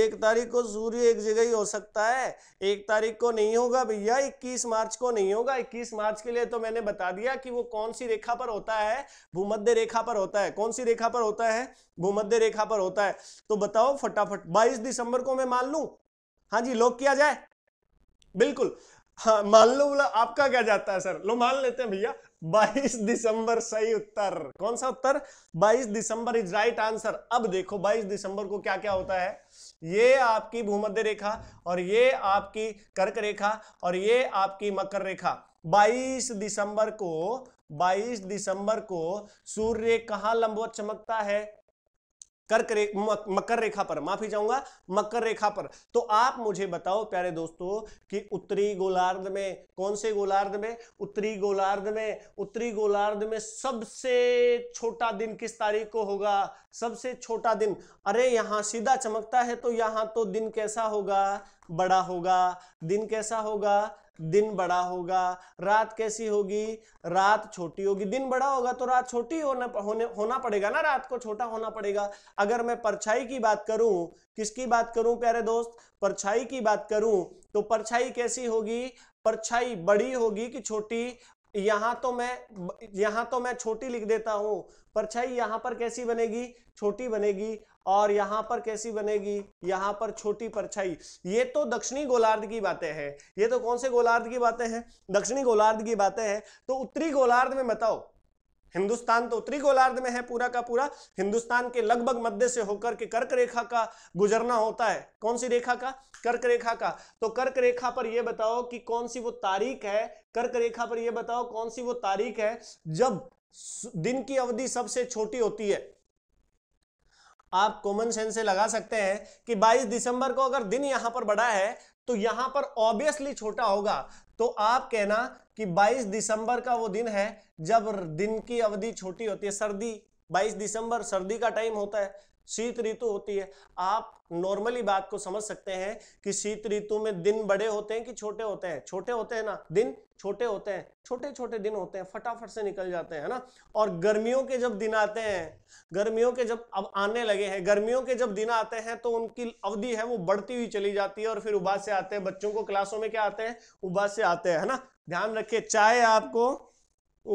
एक तारीख को सूर्य एक जगह ही हो सकता है एक तारीख को नहीं होगा भैया इक्कीस मार्च को नहीं होगा इक्कीस मार्च के लिए तो मैंने बता दिया कि वो कौन सी रेखा पर होता है भूमध्य रेखा पर होता है कौन सी रेखा पर होता है भूमध्य रेखा पर होता है तो बताओ फटाफट बाईस दिसंबर को मैं मान लू हाँ जी लोक किया जाए बिल्कुल हाँ मान लो बोला आपका क्या जाता है सर लो मान लेते हैं भैया 22 दिसंबर सही उत्तर कौन सा उत्तर 22 दिसंबर इज राइट आंसर अब देखो 22 दिसंबर को क्या क्या होता है ये आपकी भूमध्य रेखा और ये आपकी कर्क रेखा और ये आपकी मकर रेखा 22 दिसंबर को 22 दिसंबर को सूर्य कहां लंबवत चमकता है कर्क रे, मकर रेखा पर माफी चाहूंगा मकर रेखा पर तो आप मुझे बताओ प्यारे दोस्तों कि उत्तरी गोलार्ध में कौन से गोलार्ध में उत्तरी गोलार्ध में उत्तरी गोलार्ध में सबसे छोटा दिन किस तारीख को होगा सबसे छोटा दिन अरे यहां सीधा चमकता है तो यहां तो दिन कैसा होगा बड़ा होगा दिन कैसा होगा दिन बड़ा होगा रात कैसी होगी रात छोटी होगी दिन बड़ा होगा तो रात छोटी होना होने होना पड़ेगा ना रात को छोटा होना पड़ेगा अगर मैं परछाई की बात करूं किसकी बात करूं प्यारे दोस्त परछाई की बात करूं तो परछाई कैसी होगी परछाई बड़ी होगी कि छोटी यहां तो मैं यहां तो मैं छोटी लिख देता हूं परछाई यहां पर कैसी बनेगी छोटी बनेगी और यहाँ पर कैसी बनेगी यहाँ पर छोटी परछाई ये तो दक्षिणी गोलार्ध की बातें हैं ये तो कौन से गोलार्ध की बातें हैं दक्षिणी गोलार्ध की बातें हैं तो उत्तरी गोलार्ध में बताओ हिंदुस्तान तो उत्तरी गोलार्ध में है पूरा का पूरा हिंदुस्तान के लगभग मध्य से होकर के कर्क रेखा का गुजरना होता है कौन सी रेखा का कर्क रेखा का तो कर्क रेखा पर यह बताओ कि कौन सी वो तारीख है कर्क रेखा पर यह बताओ कौन सी वो तारीख है जब दिन की अवधि सबसे छोटी होती है आप कॉमन सेंस से लगा सकते हैं कि 22 दिसंबर को अगर दिन यहां पर बड़ा है तो यहां पर ऑब्वियसली छोटा होगा तो आप कहना कि 22 दिसंबर का वो दिन है जब दिन की अवधि छोटी होती है सर्दी 22 दिसंबर सर्दी का टाइम होता है शीत ऋतु होती है आप नॉर्मली बात को समझ सकते हैं कि शीत ऋतु में दिन बड़े होते हैं कि छोटे होते हैं छोटे होते हैं ना दिन छोटे होते हैं छोटे छोटे दिन होते हैं फटाफट से निकल जाते हैं ना और गर्मियों के जब दिन आते हैं गर्मियों के जब अब आने लगे हैं गर्मियों के जब दिन आते हैं तो उनकी अवधि है वो बढ़ती हुई चली जाती है और फिर उबास से आते हैं बच्चों को क्लासों में क्या आते हैं उबास से आते हैं है ना ध्यान रखिए चाहे आपको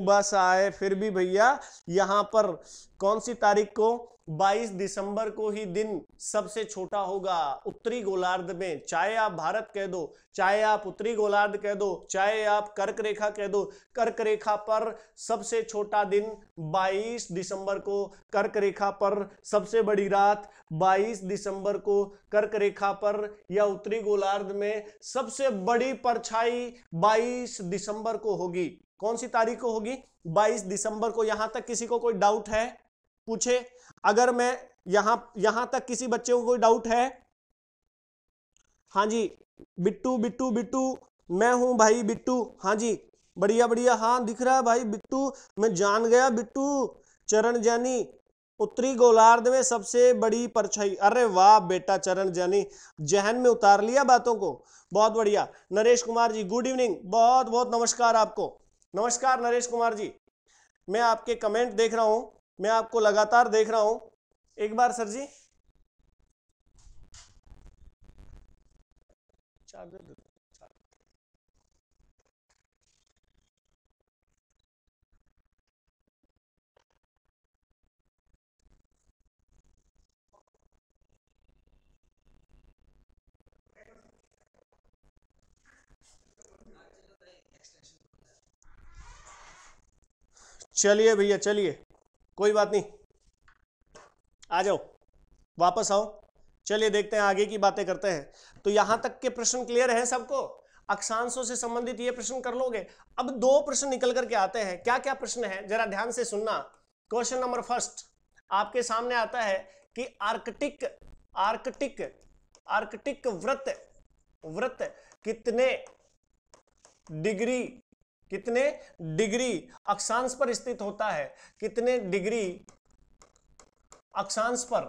उबास आए फिर भी भैया यहाँ पर कौन सी तारीख को 22 दिसंबर को ही दिन सबसे छोटा होगा उत्तरी गोलार्ध में चाहे आप भारत कह दो चाहे आप उत्तरी गोलार्ध कह दो चाहे आप कर्क रेखा कह दो कर्क रेखा पर सबसे छोटा दिन 22 दिसंबर को कर्क रेखा पर सबसे बड़ी रात 22 दिसंबर को कर्क रेखा पर या उत्तरी गोलार्ध में सबसे बड़ी परछाई 22 दिसंबर को होगी कौन सी तारीख को होगी 22 दिसंबर को यहां तक किसी को कोई डाउट है पूछे अगर मैं यहां यहां तक किसी बच्चे को कोई डाउट है हाँ जी बिट्टू बिट्टू बिट्टू मैं हूं भाई बिट्टू हाँ जी बढ़िया बढ़िया हाँ दिख रहा है भाई बिट्टू मैं जान गया बिट्टू चरण जैनी उत्तरी गोलार्ध में सबसे बड़ी परछाई अरे वाह बेटा चरण जैनी जहन में उतार लिया बातों को बहुत बढ़िया नरेश कुमार जी गुड इवनिंग बहुत बहुत नमस्कार आपको नमस्कार नरेश कुमार जी मैं आपके कमेंट देख रहा हूं मैं आपको लगातार देख रहा हूं एक बार सर जी चलिए भैया चलिए कोई बात नहीं आ जाओ वापस आओ चलिए देखते हैं आगे की बातें करते हैं तो यहां तक के प्रश्न क्लियर है सबको अक्षांशों से संबंधित ये प्रश्न कर लोगे अब दो प्रश्न निकल करके आते हैं क्या क्या प्रश्न है जरा ध्यान से सुनना क्वेश्चन नंबर फर्स्ट आपके सामने आता है कि आर्कटिक आर्कटिक आर्कटिक व्रत व्रत कितने डिग्री कितने डिग्री अक्षांश पर स्थित होता है कितने डिग्री अक्षांश पर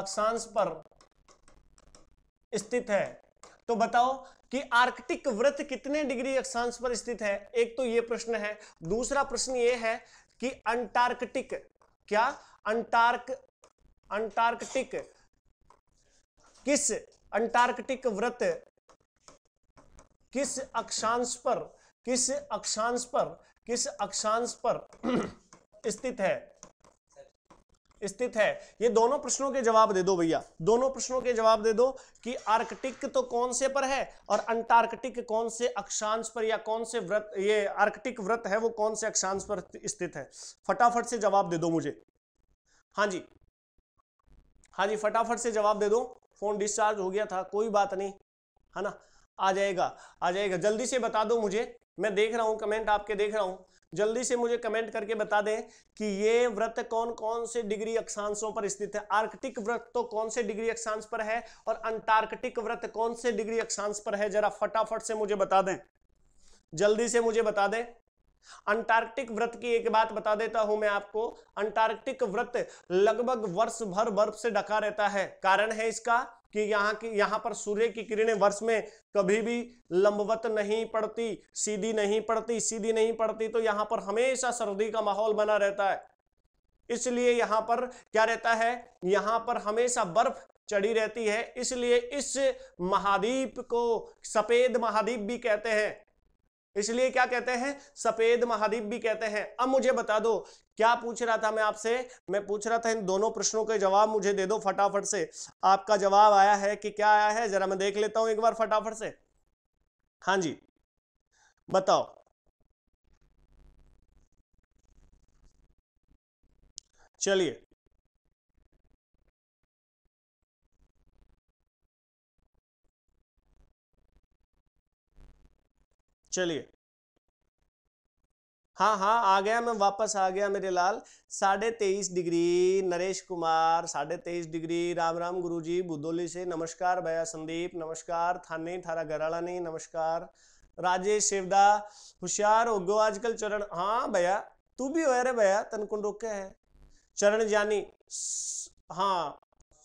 अक्षांश पर स्थित है तो बताओ कि आर्कटिक वृत्त कितने डिग्री अक्षांश पर स्थित है एक तो यह प्रश्न है दूसरा प्रश्न यह है कि अंटार्कटिक क्या अंटार्क अंटार्कटिक किस अंटार्कटिक व्रत किस अक्षांश पर किस अक्षांश पर किस अक्षांश पर <clears throat> स्थित है स्थित है ये दोनों प्रश्नों के जवाब दे दो भैया दोनों प्रश्नों के जवाब दे दो कि आर्कटिक तो कौन से पर है और अंटार्कटिक कौन से अक्षांश पर या कौन से व्रत ये आर्कटिक व्रत है वो कौन से अक्षांश पर स्थित है फटाफट से जवाब दे दो मुझे हाँ जी हाँ जी फटाफट से जवाब दे दो फोन डिस्चार्ज हो गया था कोई बात नहीं है ना आ जाएगा आ जाएगा जल्दी से बता दो मुझे मैं देख रहा हूँ कमेंट आपके देख रहा हूँ जल्दी से मुझे कमेंट करके बता दें कि ये व्रत कौन कौन से डिग्री अक्षांशों पर स्थित है आर्कटिक व्रत तो कौन से डिग्री अक्षांश पर है और अंटार्कटिक व्रत कौन से डिग्री अक्षांश पर है जरा फटाफट से मुझे बता दें जल्दी से मुझे बता दें अंटार्कटिक व्रत की एक बात बता देता हूं मैं आपको अंटार्कटिक व्रत लगभग वर्ष भर बर्फ से ढका रहता है कारण है इसका कि यहाँ की यहाँ पर सूर्य की किरणें वर्ष में कभी भी लंबवत नहीं पड़ती सीधी नहीं पड़ती सीधी नहीं पड़ती तो यहाँ पर हमेशा सर्दी का माहौल बना रहता है इसलिए यहाँ पर क्या रहता है यहाँ पर हमेशा बर्फ चढ़ी रहती है इसलिए इस महाद्वीप को सफेद महाद्वीप भी कहते हैं इसलिए क्या कहते हैं सफेद महाद्वीप भी कहते हैं अब मुझे बता दो क्या पूछ रहा था मैं आपसे मैं पूछ रहा था इन दोनों प्रश्नों के जवाब मुझे दे दो फटाफट से आपका जवाब आया है कि क्या आया है जरा मैं देख लेता हूं एक बार फटाफट से हां जी बताओ चलिए चलिए हाँ हाँ आ गया मैं वापस आ गया मेरे लाल साढ़े तेईस डिग्री नरेश कुमार साढ़े तेईस डिग्री राम राम गुरुजी बुदोली से नमस्कार भैया संदीप नमस्कार थाने थारा घराला नहीं नमस्कार राजेश शिवदा होशियार हो गो आजकल चरण हाँ भैया तू भी हो रे भैया तन कुंड रोके है चरण जानी हाँ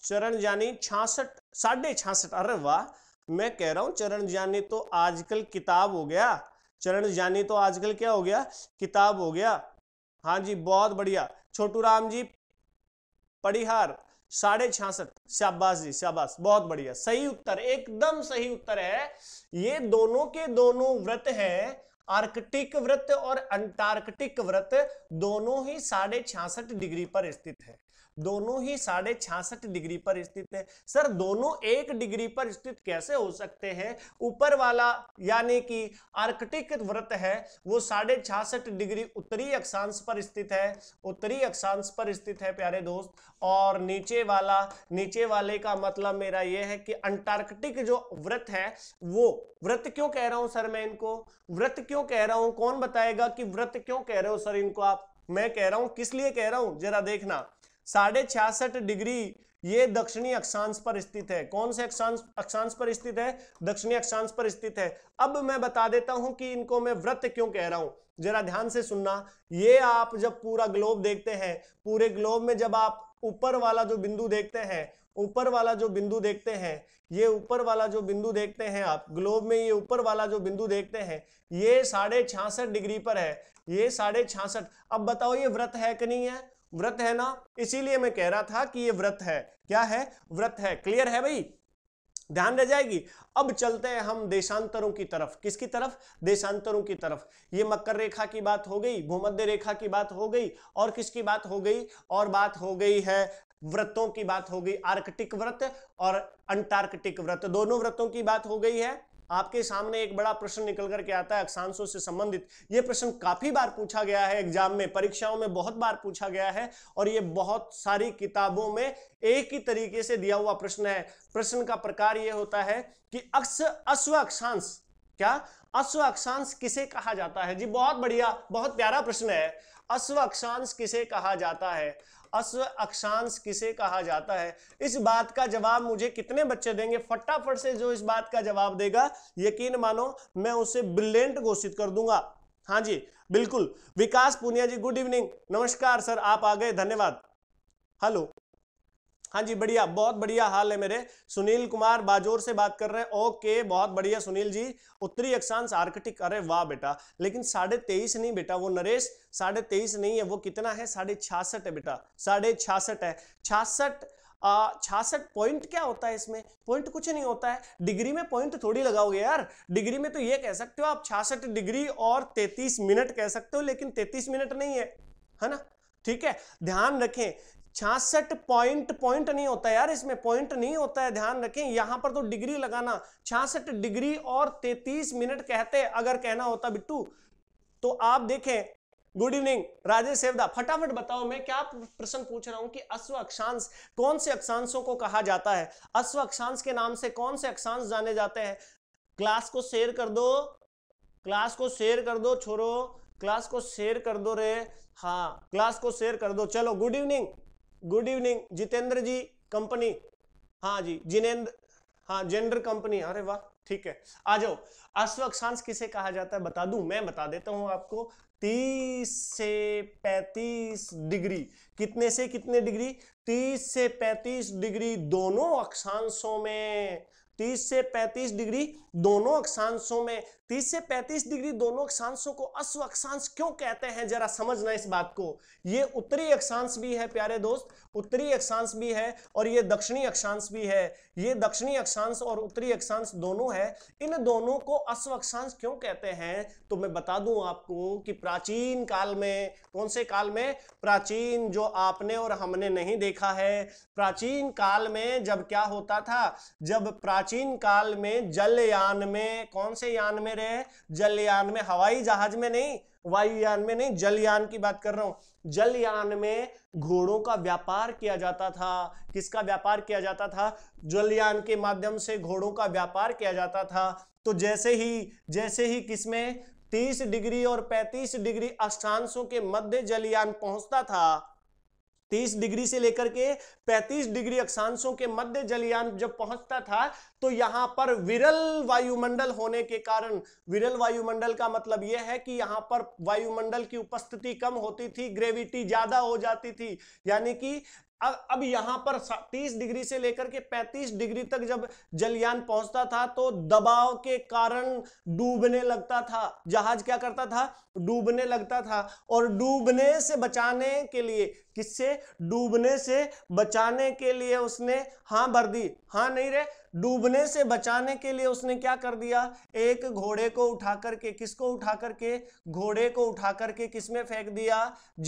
चरण जानी छासठ साढ़े छासठ अरे वाह मैं कह रहा हूँ चरण जानी तो आजकल किताब हो गया चरण जानी तो आजकल क्या हो गया किताब हो गया हाँ जी बहुत बढ़िया छोटू राम जी परिहार साढ़े छियासठ शाबाश जी शाबाश बहुत बढ़िया सही उत्तर एकदम सही उत्तर है ये दोनों के दोनों व्रत हैं आर्कटिक व्रत और अंटार्कटिक व्रत दोनों ही साढ़े छियासठ डिग्री पर स्थित है दोनों ही साढ़े छियासठ डिग्री पर स्थित है सर दोनों एक डिग्री पर स्थित कैसे हो सकते हैं ऊपर वाला यानी कि आर्कटिक व्रत है वो साढ़े छियासठ डिग्री उत्तरी अक्षांश पर स्थित है उत्तरी अक्षांश पर स्थित है प्यारे दोस्त और नीचे वाला नीचे वाले का मतलब मेरा ये है कि अंटार्कटिक जो व्रत है वो व्रत क्यों कह रहा हूं सर मैं इनको व्रत क्यों कह रहा हूं कौन बताएगा कि व्रत क्यों कह रहे हो सर इनको आप मैं कह रहा हूं किस लिए कह रहा हूं जरा देखना साढ़े छियासठ डिग्री ये दक्षिणी अक्षांश पर स्थित है कौन से अक्षांश अक्षांश पर स्थित है दक्षिणी अक्षांश पर स्थित है अब मैं बता देता हूं कि इनको मैं व्रत क्यों कह रहा हूं जरा ध्यान से सुनना ये आप जब पूरा ग्लोब देखते हैं पूरे ग्लोब में जब आप ऊपर वाला जो बिंदु देखते हैं ऊपर वाला जो बिंदु देखते हैं ये ऊपर वाला जो बिंदु देखते हैं आप ग्लोब में ये ऊपर वाला जो बिंदु देखते हैं ये साढ़े छियासठ डिग्री पर है ये साढ़े छियासठ अब बताओ ये व्रत है कि नहीं है व्रत है ना इसीलिए मैं कह रहा था कि ये व्रत है क्या है व्रत है क्लियर है भाई ध्यान रह जाएगी अब चलते हैं हम देशांतरों की तरफ किसकी तरफ देशांतरों की तरफ ये मकर रेखा की बात हो गई भूमध्य रेखा की बात हो गई और किसकी बात हो गई और बात हो गई है व्रतों की बात हो गई आर्कटिक व्रत और अंटार्कटिक व्रत दोनों व्रतों की बात हो गई है आपके सामने एक बड़ा प्रश्न निकल करके आता है अक्षांशों से संबंधित यह प्रश्न काफी बार पूछा गया है एग्जाम में परीक्षाओं में बहुत बार पूछा गया है और यह बहुत सारी किताबों में एक ही तरीके से दिया हुआ प्रश्न है प्रश्न का प्रकार यह होता है कि अक्ष अश्व अक्षांश क्या अश्व अक्षांश किसे कहा जाता है जी बहुत बढ़िया बहुत प्यारा प्रश्न है अश्व अक्षांश किसे कहा जाता है अश्व अक्षांश किसे कहा जाता है इस बात का जवाब मुझे कितने बच्चे देंगे फटाफट से जो इस बात का जवाब देगा यकीन मानो मैं उसे ब्रिलियंट घोषित कर दूंगा हाँ जी बिल्कुल विकास पुनिया जी गुड इवनिंग नमस्कार सर आप आ गए धन्यवाद हेलो हाँ जी बढ़िया बहुत बढ़िया हाल है मेरे सुनील कुमार बाजोर से बात कर रहे हैं ओके बहुत बढ़िया सुनील जी उत्तरी अक्षांश आर्कटिक अरे वाह बेटा लेकिन साढ़े तेईस नहीं बेटा वो नरेश साढ़े तेईस नहीं है वो कितना है साढ़े छियासठ है बेटा साढ़े छियासठ है छियासठ छियासठ पॉइंट क्या होता है इसमें पॉइंट कुछ नहीं होता है डिग्री में पॉइंट थोड़ी लगाओगे यार डिग्री में तो ये कह सकते हो आप छियासठ डिग्री और तैतीस मिनट कह सकते हो लेकिन तैतीस मिनट नहीं है है ना ठीक है ध्यान रखें छियासठ पॉइंट पॉइंट नहीं होता यार इसमें पॉइंट नहीं होता है ध्यान रखें यहां पर तो डिग्री लगाना छियासठ डिग्री और तैतीस मिनट कहते अगर कहना होता बिट्टू तो आप देखें गुड इवनिंग राजेश सेवदा फटाफट बताओ मैं क्या प्रश्न पूछ रहा हूं कि अश्व अक्षांश कौन से अक्षांशों को कहा जाता है अश्व अक्षांश के नाम से कौन से अक्षांश जाने जाते हैं क्लास को शेयर कर दो क्लास को शेयर कर दो छोरो क्लास को शेयर कर दो रे हाँ क्लास को शेयर कर दो चलो good evening good evening Jitendra ji company हाँ जी जिनेन्द्र हाँ जेंडर कंपनी अरे वाह ठीक है आ जाओ अश्वक्षांश किसे कहा जाता है बता दूं मैं बता देता हूं आपको 30 से 35 डिग्री कितने से कितने डिग्री 30 से 35 डिग्री दोनों अक्षांशों में 30 से 35 डिग्री दोनों अक्षांशों में 30 से 35 डिग्री दोनों अक्षांशों को अश्व अक्षांश क्यों कहते हैं जरा समझना इस बात को ये उत्तरी अक्षांश भी है प्यारे दोस्त उत्तरी अक्षांश भी है और ये दक्षिणी अक्षांश भी है ये दक्षिणी अक्षांश और उत्तरी अक्षांश दोनों है इन दोनों को अश्व अक्षांश क्यों कहते हैं तो मैं बता दूं आपको कि प्राचीन काल में कौन से काल में प्राचीन जो आपने और हमने नहीं देखा है प्राचीन काल में जब क्या होता था जब प्राचीन काल में जलयान में कौन से यान में में जलयान में हवाई जहाज में नहीं वायुयान में नहीं जलयान की बात कर रहा हूं जलयान में घोड़ों का व्यापार किया जाता था किसका व्यापार किया जाता था जलयान के माध्यम से घोड़ों का व्यापार किया जाता था तो जैसे ही जैसे ही किसमें 30 डिग्री और 35 डिग्री अक्षांशों के मध्य जलयान पहुंचता था 30 डिग्री से लेकर के 35 डिग्री अक्षांशों के मध्य जलयान जब पहुंचता था तो यहां पर विरल वायुमंडल होने के कारण विरल वायुमंडल का मतलब यह है कि यहां पर वायुमंडल की उपस्थिति कम होती थी ग्रेविटी ज्यादा हो जाती थी यानी कि अब यहां पर 30 डिग्री से लेकर के 35 डिग्री तक जब जलयान पहुंचता था तो दबाव के कारण डूबने लगता था जहाज क्या करता था डूबने लगता था और डूबने से बचाने के लिए किससे डूबने से बचाने के लिए उसने हां भर दी हां नहीं रहे डूबने से बचाने के लिए उसने क्या कर दिया एक घोड़े को उठा करके किसको उठा करके घोड़े को उठा करके किस में फेंक दिया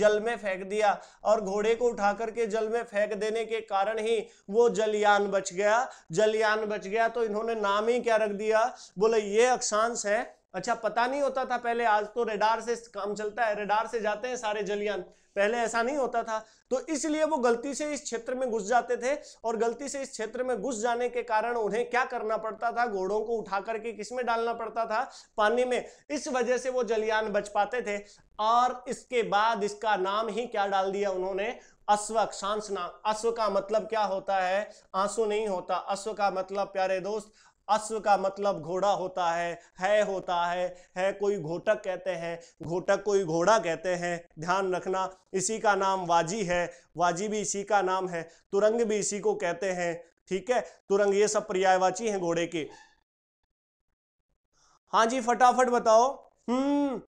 जल में फेंक दिया और घोड़े को उठा करके जल में फेंक देने के कारण ही वो जलयान बच गया जलयान बच गया तो इन्होंने नाम ही क्या रख दिया बोले ये अक्षांश है अच्छा पता नहीं होता था पहले आज तो रेडार से काम चलता है रेडार से जाते हैं सारे जलयान पहले ऐसा नहीं होता था तो इसलिए वो गलती से इस क्षेत्र में घुस जाते थे और गलती से इस क्षेत्र में घुस जाने के कारण उन्हें क्या करना पड़ता था घोड़ों को उठा करके किसमें डालना पड़ता था पानी में इस वजह से वो जलियान बच पाते थे और इसके बाद इसका नाम ही क्या डाल दिया उन्होंने अश्व अक्षांश नाम अश्व का मतलब क्या होता है आंसू नहीं होता अश्व का मतलब प्यारे दोस्त अश्व का मतलब घोड़ा होता है है होता है है कोई घोटक कहते हैं घोटक कोई घोड़ा कहते हैं ध्यान रखना इसी का नाम वाजी है वाजी भी इसी का नाम है तुरंग भी इसी को कहते हैं ठीक है तुरंग ये सब पर्यायवाची हैं घोड़े के हाँ जी फटाफट बताओ हम्म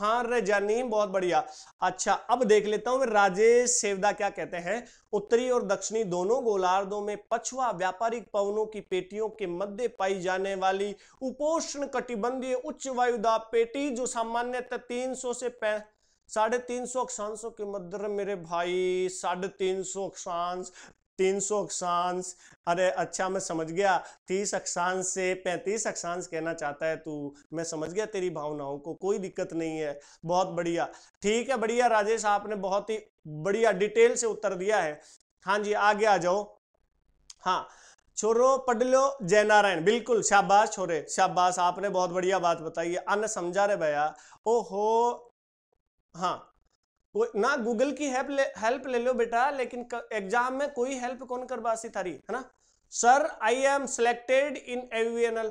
हाँ रजानीम बहुत बढ़िया अच्छा अब देख लेता हूं राजेश सेवदा क्या कहते हैं उत्तरी और दक्षिणी दोनों गोलार्धों में पछुआ व्यापारिक पवनों की पेटियों के मध्य पाई जाने वाली उपोष्ण कटिबंधीय उच्च वायुदाब पेटी जो सामान्यतः तीन सौ से साढ़े तीन सौ अक्षांशों के मध्य मेरे भाई साढ़े तीन सौ अक्षांश 300 अक्षांश अरे अच्छा मैं समझ गया तीस अक्षांश से पैंतीस अक्षांश कहना चाहता है तू मैं समझ गया तेरी भावनाओं को कोई दिक्कत नहीं है बहुत बढ़िया ठीक है बढ़िया राजेश आपने बहुत ही बढ़िया डिटेल से उत्तर दिया है हाँ जी आगे आ जाओ हाँ छोरो पढ़ लो जयनारायण बिल्कुल शाबाश छोरे शाबाश आपने बहुत बढ़िया बात बताई है अन्न समझा रहे भैया ओहो हाँ ना गूगल की हेल्प ले हेल्प ले लो बेटा लेकिन एग्जाम में कोई हेल्प कौन करवा सी थारी है ना sir I am selected in AVNL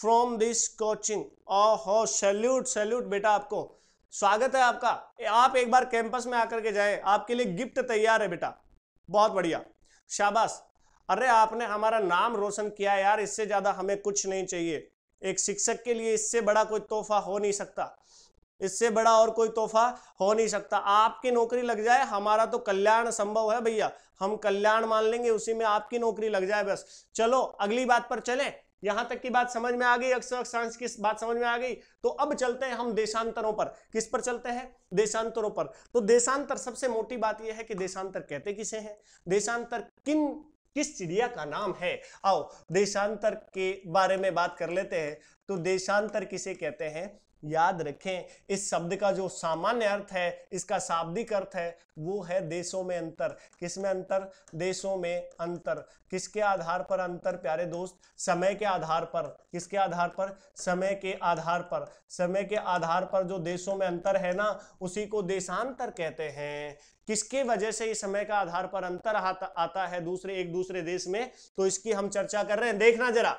from this coaching ओहो सैल्यूट सैल्यूट बेटा आपको स्वागत है आपका आप एक बार कैंपस में आकर के जाए आपके लिए गिफ्ट तैयार है बेटा बहुत बढ़िया शाबाश अरे आपने हमारा नाम रोशन किया यार इससे ज्यादा हमें कुछ नहीं चाहिए एक शिक्षक के लिए इससे बड़ा कोई तोहफा हो नहीं सकता इससे बड़ा और कोई तोहफा हो नहीं सकता आपकी नौकरी लग जाए हमारा तो कल्याण संभव है भैया हम कल्याण मान लेंगे उसी में आपकी नौकरी लग जाए बस चलो अगली बात पर चले यहां तक की बात समझ में आ गई अक्सर अक्षांश की बात समझ में आ गई तो अब चलते हैं हम देशांतरों पर किस पर चलते हैं देशांतरों पर तो देशांतर सबसे मोटी बात यह है कि देशांतर कहते किसे हैं देशांतर किन किस चिड़िया का नाम है आओ देशांतर के बारे में बात कर लेते हैं तो देशांतर किसे कहते हैं याद रखें इस शब्द का जो सामान्य अर्थ है इसका शाब्दिक अर्थ है वो है देशों में अंतर किस में अंतर देशों में अंतर किसके आधार पर अंतर प्यारे दोस्त समय के आधार पर किसके आधार पर समय के आधार पर समय के आधार पर जो देशों में अंतर है ना उसी को देशांतर कहते हैं किसके वजह से इस समय का आधार पर अंतर आता, आता है दूसरे एक दूसरे देश में तो इसकी हम चर्चा कर रहे हैं देखना जरा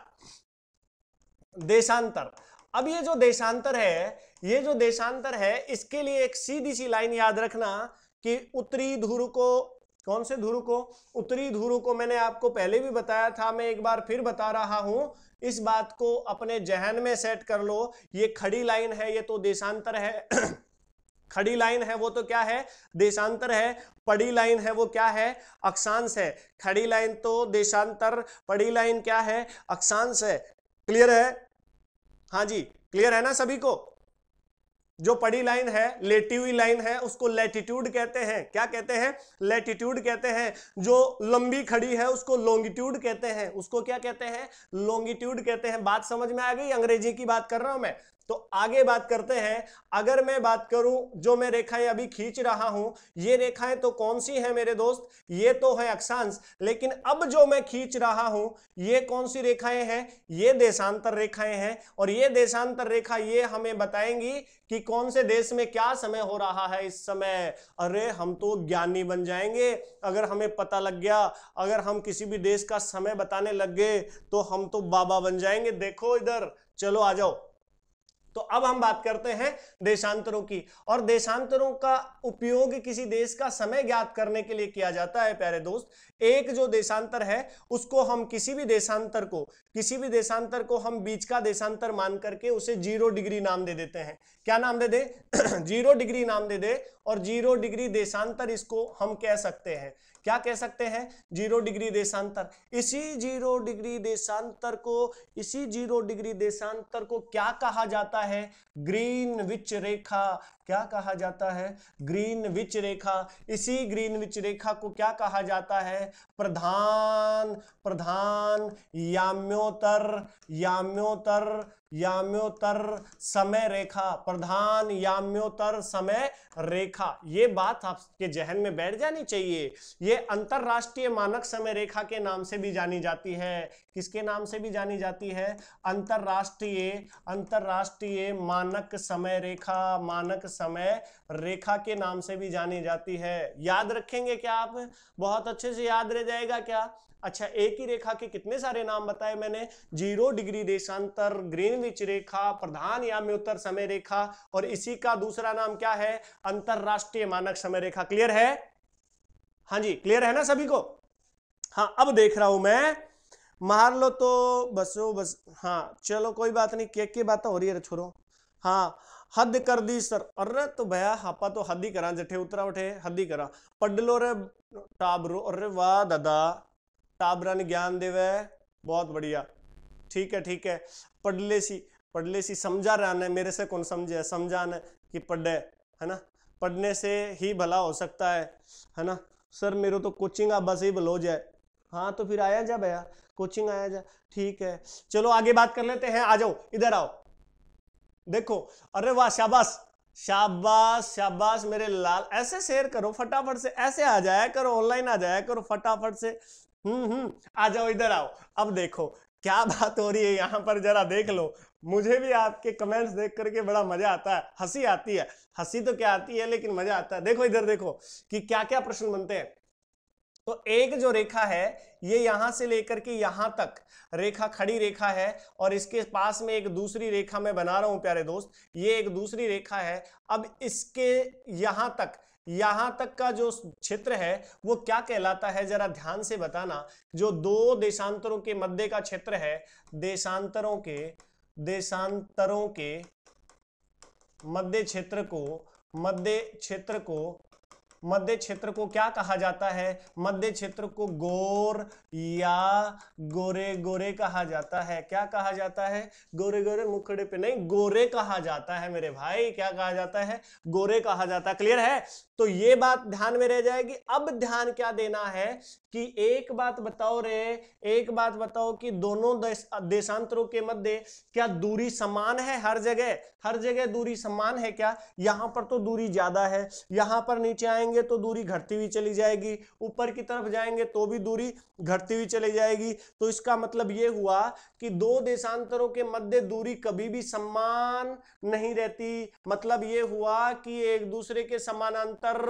देशांतर अब ये जो देशांतर है ये जो देशांतर है इसके लिए एक सीधी सी लाइन याद रखना कि उत्तरी धुरु को कौन से धुरु को उत्तरी धुरु को मैंने आपको पहले भी बताया था मैं एक बार फिर बता रहा हूं इस बात को अपने जहन में सेट कर लो ये खड़ी लाइन है ये तो देशांतर है <clears throat> खड़ी लाइन है वो तो क्या है देशांतर है पड़ी लाइन है वो क्या है अक्षांश है खड़ी लाइन तो देशांतर पड़ी लाइन क्या है अक्षांश है क्लियर है हाँ जी क्लियर है ना सभी को जो पड़ी लाइन है लेटी हुई लाइन है उसको लेटीट्यूड कहते हैं क्या कहते हैं लेटीट्यूड कहते हैं जो लंबी खड़ी है उसको लॉन्गिट्यूड कहते हैं उसको क्या कहते हैं लॉन्गिट्यूड कहते हैं बात समझ में आ गई अंग्रेजी की बात कर रहा हूं मैं तो आगे बात करते हैं अगर मैं बात करूं जो मैं रेखाएं अभी खींच रहा हूं ये रेखाएं तो कौन सी है मेरे दोस्त ये तो है अक्षांश लेकिन अब जो मैं खींच रहा हूं ये कौन सी रेखाएं हैं ये देशांतर रेखाएं हैं और ये देशांतर रेखा ये हमें बताएंगी कि कौन से देश में क्या समय हो रहा है इस समय अरे हम तो ज्ञानी बन जाएंगे अगर हमें पता लग गया अगर हम किसी भी देश का समय बताने लग गए तो हम तो बाबा बन जाएंगे देखो इधर चलो आ जाओ तो अब हम बात करते हैं देशांतरों की और देशांतरों का उपयोग किसी देश का समय ज्ञात करने के लिए किया जाता है प्यारे दोस्त एक जो देशांतर है उसको हम किसी भी देशांतर को किसी भी देशांतर को हम बीच का देशांतर मान करके उसे जीरो डिग्री नाम दे देते हैं क्या नाम दे दे <clears throat> जीरो डिग्री नाम दे दे और जीरो डिग्री देशांतर इसको हम कह सकते हैं क्या कह सकते हैं जीरो डिग्री देशांतर इसी जीरो डिग्री देशांतर को इसी जीरो डिग्री देशांतर को क्या कहा जाता है ग्रीन विच रेखा क्या कहा जाता है ग्रीन विच रेखा इसी ग्रीन विच रेखा को क्या कहा जाता है प्रधान प्रधान याम्योतर याम्योतर याम्योतर समय रेखा प्रधान याम्योतर समय रेखा ये बात आपके जहन में बैठ जानी चाहिए ये अंतरराष्ट्रीय मानक समय रेखा के नाम से भी जानी जाती है किसके नाम से भी जानी जाती है अंतरराष्ट्रीय अंतरराष्ट्रीय मानक समय रेखा मानक समय रेखा के नाम से भी जानी जाती है याद रखेंगे क्या आप बहुत अच्छे से याद रह जाएगा क्या अच्छा एक ही रेखा के कितने सारे नाम बताए मैंने जीरो डिग्री ग्रीन ग्रीनविच रेखा प्रधान या म्योत्तर समय रेखा और इसी का दूसरा नाम क्या है अंतरराष्ट्रीय मानक समय रेखा क्लियर है हाँ जी क्लियर है ना सभी को हाँ अब देख रहा हूं मैं मार लो तो बसो बस हाँ चलो कोई बात नहीं के की बात तो हो रही है छोरो हाँ हद कर दी सर अरे तो भैया हापा तो हद ही करा जठे उतरा उठे हद ही करा पढ़ लो रे टाबरो अरे वाह दादा टाबरन ज्ञान देवे बहुत बढ़िया ठीक है ठीक है पढ़ ले सी पढ़ ले सी समझा रहा है मेरे से कौन समझे समझाना कि पढ़े है ना पढ़ने से ही भला हो सकता है है ना सर मेरे तो कोचिंग आप बस ही भलो जाए हाँ तो फिर आया जा भैया कोचिंग आया जा ठीक है चलो आगे बात कर लेते हैं आ जाओ इधर आओ देखो अरे वाह शाबाश शाबाश शाबाश मेरे लाल ऐसे शेयर करो फटाफट से ऐसे आ जाया करो ऑनलाइन आ जाया करो फटाफट से हम्म हम्म आ जाओ इधर आओ अब देखो क्या बात हो रही है यहाँ पर जरा देख लो मुझे भी आपके कमेंट्स देख करके बड़ा मजा आता है हंसी आती है हंसी तो क्या आती है लेकिन मजा आता है देखो इधर देखो कि क्या क्या प्रश्न बनते हैं तो एक जो रेखा है ये यहां से लेकर के यहां तक रेखा खड़ी रेखा है और इसके पास में एक दूसरी रेखा मैं बना रहा हूं प्यारे दोस्त ये एक दूसरी रेखा है अब इसके यहां तक यहां तक का जो क्षेत्र है वो क्या कहलाता है जरा ध्यान से बताना जो दो देशांतरों के मध्य का क्षेत्र है देशांतरों के देशांतरों के मध्य क्षेत्र को मध्य क्षेत्र को मध्य क्षेत्र को क्या कहा जाता है मध्य क्षेत्र को गोर या गोरे गोरे कहा जाता है क्या कहा जाता है गोरे गोरे मुखड़े पे नहीं गोरे कहा जाता है मेरे भाई क्या कहा जाता है गोरे कहा जाता है क्लियर है तो ये बात ध्यान में रह जाएगी अब ध्यान क्या देना है कि एक बात बताओ रे एक बात बताओ कि दोनों देश, देशांतरों के मध्य क्या दूरी समान है हर जगह हर जगह दूरी समान है क्या यहाँ पर तो दूरी ज्यादा है यहाँ पर नीचे आएंगे तो दूरी घटती हुई चली जाएगी ऊपर की तरफ जाएंगे तो भी दूरी घटती हुई चली जाएगी तो इसका मतलब ये हुआ कि दो देशांतरों के मध्य दूरी कभी भी समान नहीं रहती मतलब ये हुआ कि एक दूसरे के समानांतर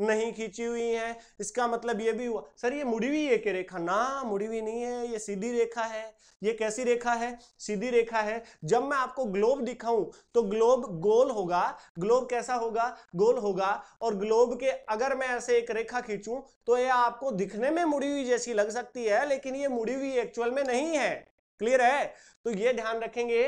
नहीं खींची हुई है इसका मतलब ये भी हुआ सर ये मुड़ी हुई एक रेखा ना मुड़ी हुई नहीं है ये सीधी रेखा है ये कैसी रेखा है सीधी रेखा है जब मैं आपको ग्लोब दिखाऊं तो ग्लोब गोल होगा ग्लोब कैसा होगा गोल होगा और ग्लोब के अगर मैं ऐसे एक रेखा खींचूं तो ये आपको दिखने में मुड़ी हुई जैसी लग सकती है लेकिन ये मुड़ी हुई एक्चुअल में नहीं है क्लियर है तो ये ध्यान रखेंगे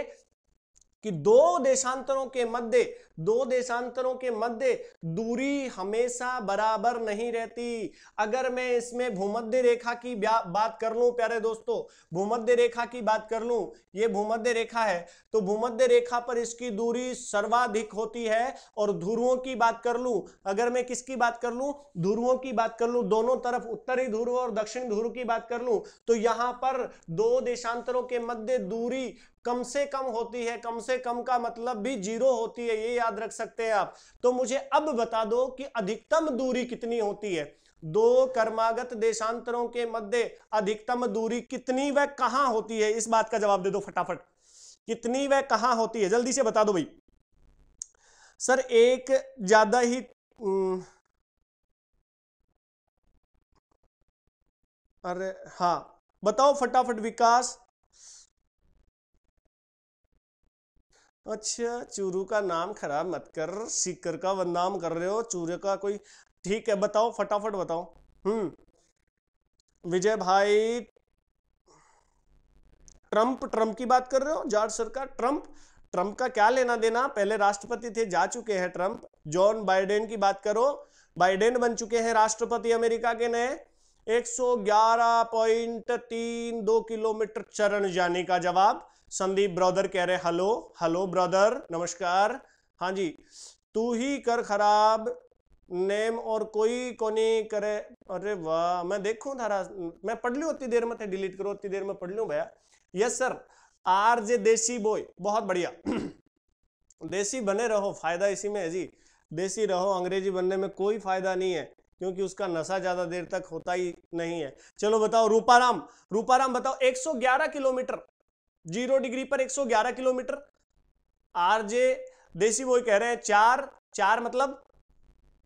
कि दो देशांतरों के मध्य दो देशांतरों के मध्य दूरी हमेशा बराबर नहीं रहती अगर मैं इसमें भूमध्य रेखा की बात कर लूं प्यारे दोस्तों भूमध्य रेखा की बात कर लूं ये भूमध्य रेखा है तो भूमध्य रेखा पर इसकी दूरी सर्वाधिक होती है और ध्रुवों की बात कर लूं अगर मैं किसकी बात कर लूं ध्रुवों की बात कर लूं दोनों तरफ उत्तरी ध्रुव और दक्षिण ध्रुव की बात कर लूं तो यहां पर दो देशांतरों के मध्य दूरी कम से कम होती है कम से कम का मतलब भी जीरो होती है ये याद रख सकते हैं आप तो मुझे अब बता दो कि अधिकतम दूरी कितनी होती है दो कर्मागत देशांतरों के मध्य अधिकतम दूरी कितनी व कहां होती है इस बात का जवाब दे दो फटाफट कितनी वह कहां होती है जल्दी से बता दो भाई सर एक ज्यादा ही अरे हाँ बताओ फटाफट विकास अच्छा चूरू का नाम खराब मत कर सीकर का बदनाम कर रहे हो चूरू का कोई ठीक है बताओ फटाफट बताओ हम्म विजय भाई ट्रंप ट्रंप की बात कर रहे हो जॉर्ज सरकार ट्रंप ट्रंप का क्या लेना देना पहले राष्ट्रपति थे जा चुके हैं ट्रंप जॉन बाइडेन की बात करो बाइडेन बन चुके हैं राष्ट्रपति अमेरिका के नए 111.32 किलोमीटर चरण जाने का जवाब संदीप ब्रदर कह रहे हेलो हेलो ब्रदर नमस्कार हाँ जी तू ही कर खराब नेम और कोई को नहीं करे अरे वाह मैं देखूं थारा मैं पढ़ लू उतनी देर में थे डिलीट करो उतनी देर में पढ़ लू भैया यस सर आर जे देसी बॉय बहुत बढ़िया <clears throat> देसी बने रहो फायदा इसी में है जी देसी रहो अंग्रेजी बनने में कोई फायदा नहीं है क्योंकि उसका नशा ज्यादा देर तक होता ही नहीं है चलो बताओ रूपाराम रूपाराम बताओ 111 किलोमीटर जीरो डिग्री पर 111 किलोमीटर आरजे देसी वो कह रहे हैं चार चार मतलब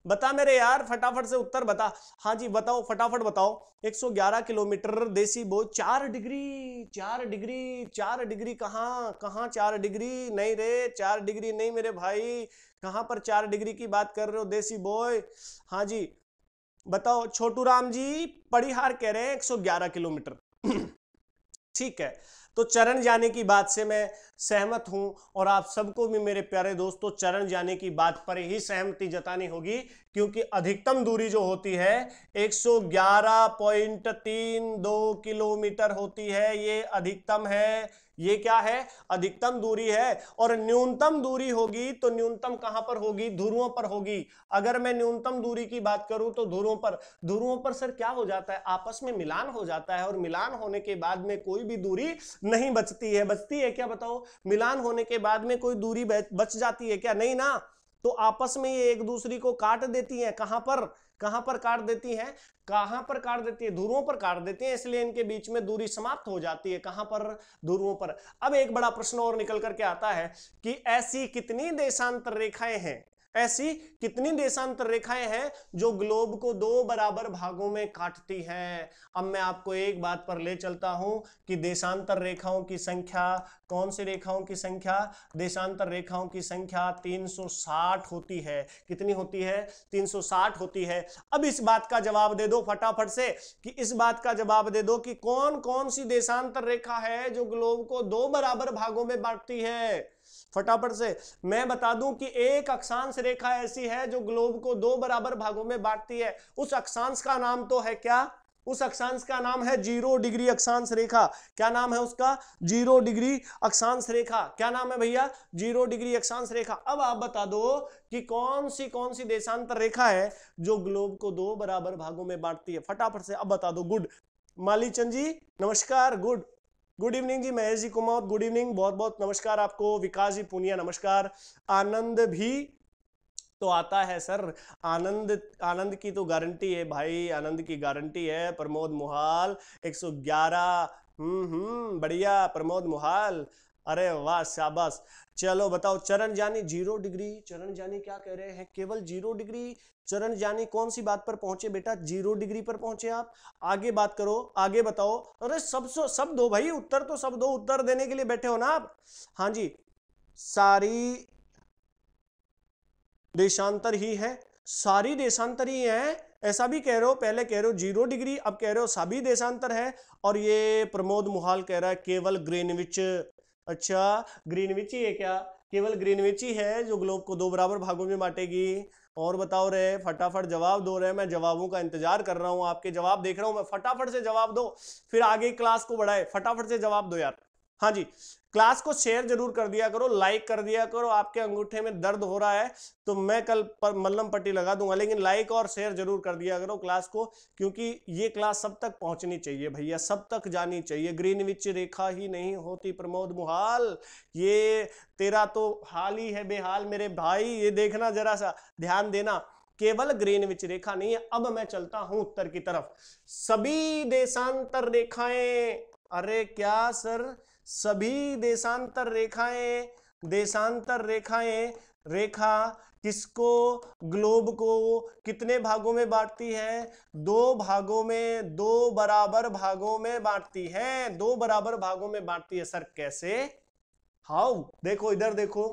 बता मेरे यार फटाफट से उत्तर बता हाँ जी बताओ फटाफट बताओ 111 किलोमीटर देसी बो चार डिग्री चार डिग्री चार डिग्री कहाँ कहाँ चार डिग्री नहीं रे चार डिग्री नहीं मेरे भाई कहाँ पर चार डिग्री की बात कर रहे हो देसी बोय हाँ जी बताओ छोटू राम जी पड़ीहार कह रहे हैं 111 किलोमीटर <clears throat> ठीक है तो चरण जाने की बात से मैं सहमत हूं और आप सबको भी मेरे प्यारे दोस्तों चरण जाने की बात पर ही सहमति जतानी होगी क्योंकि अधिकतम दूरी जो होती है 111.32 किलोमीटर होती है ये अधिकतम है ये क्या है अधिकतम दूरी है और न्यूनतम दूरी होगी तो न्यूनतम कहां पर होगी ध्रुवों पर होगी अगर मैं न्यूनतम दूरी की बात करूं तो ध्रुवों पर ध्रुवों पर सर क्या हो जाता है आपस में मिलान हो जाता है और मिलान होने के बाद में कोई भी दूरी नहीं बचती है बचती है क्या बताओ मिलान होने के बाद में कोई दूरी बच जाती है क्या नहीं ना तो आपस में ये एक दूसरी को काट देती हैं कहां पर कहां पर काट देती हैं कहां पर काट देती है ध्रुवों पर काट देती हैं इसलिए इनके बीच में दूरी समाप्त हो जाती है कहां पर ध्रुवों पर अब एक बड़ा प्रश्न और निकल करके आता है कि ऐसी कितनी देशांतर रेखाएं हैं ऐसी कितनी देशांतर रेखाएं हैं जो ग्लोब को दो बराबर भागों में काटती हैं अब मैं आपको एक बात पर ले चलता हूं कि देशांतर रेखाओं की संख्या कौन सी रेखाओं की संख्या देशांतर रेखाओं की संख्या 360 होती है कितनी होती है 360 होती है अब इस बात का जवाब दे दो फटाफट से कि इस बात का जवाब दे दो कि कौन कौन सी देशांतर रेखा है जो ग्लोब को दो बराबर भागों में बांटती है फटाफट से मैं बता दूं कि एक अक्षांश रेखा ऐसी है जो ग्लोब को दो बराबर भागों में बांटती है उस अक्षांश का नाम तो है क्या उस अक्षांश का नाम है जीरो डिग्री अक्षांश रेखा क्या नाम है उसका जीरो डिग्री अक्षांश रेखा क्या नाम है भैया जीरो डिग्री अक्षांश रेखा अब आप बता दो कि कौन सी कौन सी देशांतर रेखा है जो ग्लोब को दो बराबर भागों में बांटती है फटाफट से अब बता दो गुड मालीचंद जी नमस्कार गुड गुड इवनिंग जी महेश जी कुमार गुड इवनिंग बहुत बहुत नमस्कार आपको विकास जी पुनिया नमस्कार आनंद भी तो आता है सर आनंद आनंद की तो गारंटी है भाई आनंद की गारंटी है प्रमोद मुहाल 111 हम्म हम्म बढ़िया प्रमोद मुहाल अरे वाह शाबाश चलो बताओ चरण जानी जीरो डिग्री चरण जानी क्या कह रहे हैं केवल जीरो डिग्री चरण जानी कौन सी बात पर पहुंचे बेटा जीरो डिग्री पर पहुंचे आप आगे बात करो आगे बताओ अरे सब सब दो भाई उत्तर तो सब दो उत्तर देने के लिए बैठे हो ना आप हाँ जी सारी देशांतर ही है सारी देशांतर ही है ऐसा भी कह रहे हो पहले कह रहे हो जीरो डिग्री अब कह रहे हो सभी देशांतर है और ये प्रमोद मुहाल कह रहा है केवल ग्रीनविच अच्छा ग्रीनविच ही है क्या केवल ग्रीनविच ही है जो ग्लोब को दो बराबर भागों में बांटेगी और बताओ रे फटाफट जवाब दो रहे मैं जवाबों का इंतजार कर रहा हूँ आपके जवाब देख रहा हूं मैं फटाफट से जवाब दो फिर आगे क्लास को बढ़ाए फटाफट से जवाब दो यार हाँ जी क्लास को शेयर जरूर कर दिया करो लाइक कर दिया करो आपके अंगूठे में दर्द हो रहा है तो मैं कल पर मल्लम पट्टी लगा दूंगा लेकिन लाइक और शेयर जरूर कर दिया करो क्लास को क्योंकि ये क्लास सब तक पहुंचनी चाहिए भैया सब तक जानी चाहिए ग्रीन विच रेखा ही नहीं होती प्रमोद मुहाल ये तेरा तो हाल ही है बेहाल मेरे भाई ये देखना जरा सा ध्यान देना केवल ग्रीन विच रेखा नहीं है अब मैं चलता हूं उत्तर की तरफ सभी देशांतर रेखाएं अरे क्या सर सभी देशांतर रेखाएं देशांतर रेखाएं रेखा किसको ग्लोब को कितने भागों में बांटती है दो भागों में दो बराबर भागों में बांटती है दो बराबर भागों में बांटती है सर कैसे हाउ देखो इधर देखो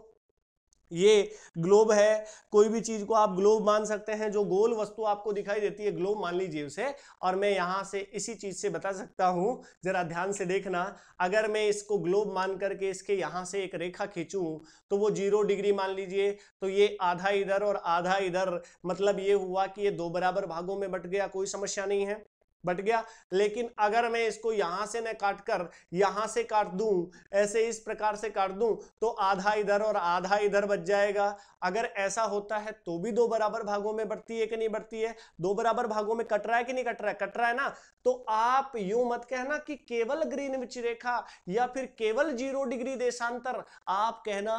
ये ग्लोब है कोई भी चीज को आप ग्लोब मान सकते हैं जो गोल वस्तु आपको दिखाई देती है ग्लोब मान लीजिए उसे और मैं यहाँ से इसी चीज से बता सकता हूं जरा ध्यान से देखना अगर मैं इसको ग्लोब मान करके इसके यहाँ से एक रेखा खींचू तो वो जीरो डिग्री मान लीजिए तो ये आधा इधर और आधा इधर मतलब ये हुआ कि ये दो बराबर भागों में बट गया कोई समस्या नहीं है बट गया लेकिन अगर मैं इसको यहां से न काट कर यहां से काट दूं ऐसे इस प्रकार से काट दूं तो आधा इधर और आधा इधर बच जाएगा अगर ऐसा होता है तो भी दो बराबर भागों में बढ़ती है कि नहीं बढ़ती है दो बराबर भागों में कट रहा है कि नहीं कट रहा है कट रहा है ना तो आप यू मत कहना कि केवल विच रेखा या फिर केवल जीरो डिग्री देशांतर आप कहना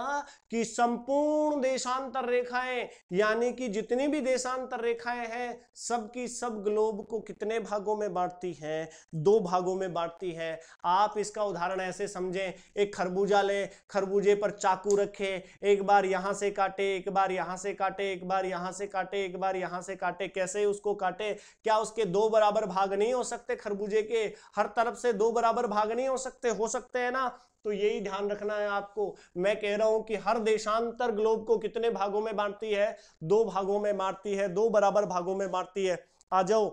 कि संपूर्ण देशांतर रेखाएं यानी कि जितनी भी देशांतर रेखाएं हैं सबकी सब ग्लोब को कितने भागों में बांटती हैं दो भागों में बांटती है आप इसका उदाहरण ऐसे समझें एक खरबूजा लें खरबूजे पर चाकू रखें एक बार यहां से काटे एक बार यहां से काटे एक बार यहां से काटे एक बार यहां से काटे कैसे उसको काटे क्या उसके दो बराबर भाग नहीं हो सकते खरबूजे के हर तरफ से दो बराबर भाग नहीं हो सकते हो सकते हैं ना तो यही ध्यान रखना है आपको मैं कह रहा हूं कि हर देशांतर ग्लोब को कितने भागों में बांटती है दो भागों में मारती है दो बराबर भागों में बांटती है आ जाओ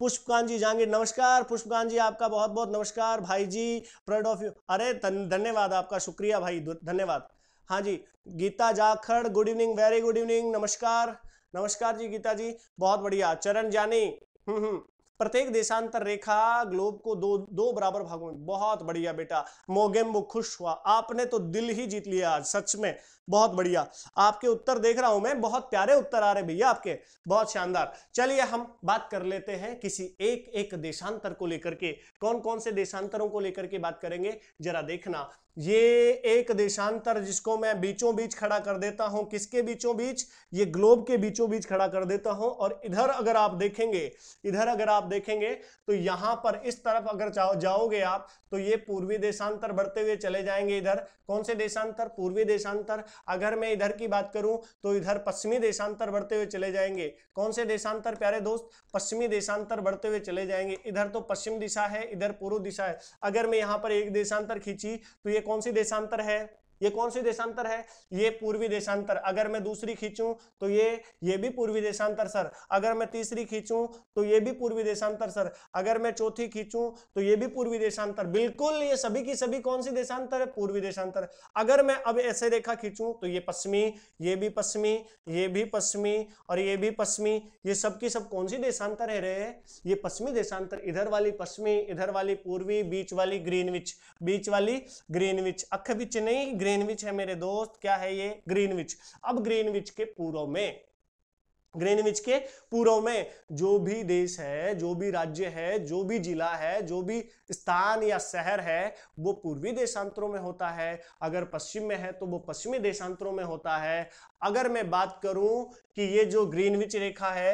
पुष्पकांत जी जहांगीर नमस्कार पुष्पकांत जी आपका बहुत बहुत नमस्कार भाई जी प्रड ऑफ यू अरे धन्यवाद आपका शुक्रिया भाई धन्यवाद हाँ जी Geeta Jakhar good evening very good evening नमस्कार नमस्कार जी गीता जी बहुत बढ़िया चरण जानी हम्म, हम्म प्रत्येक देशांतर रेखा ग्लोब को दो दो बराबर भागों में बहुत बढ़िया बेटा मोगेम्बो खुश हुआ आपने तो दिल ही जीत लिया आज सच में बहुत बढ़िया आपके उत्तर देख रहा हूं मैं बहुत प्यारे उत्तर आ रहे भैया आपके बहुत शानदार चलिए हम बात कर लेते हैं किसी एक एक देशांतर को लेकर के कौन कौन से देशांतरों को लेकर के बात करेंगे जरा देखना ये एक देशांतर जिसको मैं बीचों बीच खड़ा कर देता हूं किसके बीचों बीच ये ग्लोब के बीचों बीच खड़ा कर देता हूं और इधर अगर आप देखेंगे इधर अगर आप देखेंगे तो यहां पर इस तरफ अगर जाओगे आप तो ये पूर्वी देशांतर बढ़ते हुए चले जाएंगे इधर कौन से देशांतर पूर्वी देशांतर अगर मैं इधर की बात करूं तो इधर पश्चिमी देशांतर बढ़ते हुए चले जाएंगे कौन से देशांतर प्यारे दोस्त पश्चिमी देशांतर बढ़ते हुए चले जाएंगे इधर तो पश्चिम दिशा है इधर पूर्व दिशा है अगर मैं यहां पर एक देशांतर खींची तो ये कौन सी देशांतर है ये कौन सी देशांतर है ये पूर्वी देशांतर अगर मैं दूसरी खींचूं तो ये ये भी पूर्वी देशांतर सर अगर मैं तीसरी खींचूं तो ये भी पूर्वी देशांतर सर अगर मैं चौथी खींचूं तो ये भी पूर्वी देशांतर बिल्कुल ये सभी की सभी कौन सी देशांतर है पूर्वी देशांतर अगर मैं अब ऐसे रेखा खींचूं तो ये पश्चिमी ये भी पश्चिमी ये भी पश्चिमी और ये भी पश्चिमी ये सबकी सब कौन सी देशांतर है रे ये पश्चिमी देशांतर इधर वाली पश्चिमी इधर वाली पूर्वी बीच वाली ग्रीनविच बीच वाली ग्रीनविच अख बीच नहीं ग्रीनविच है मेरे दोस्त क्या है ये ग्रीनविच अब ग्रीनविच के पूर्व में ग्रीनविच के पूर्व में जो भी देश है जो भी राज्य है जो भी जिला है जो भी स्थान या शहर है वो पूर्वी देशांतरों में होता है अगर पश्चिम में है तो वो पश्चिमी देशांतरों में होता है अगर मैं बात करूं कि ये जो ग्रीनविच रेखा है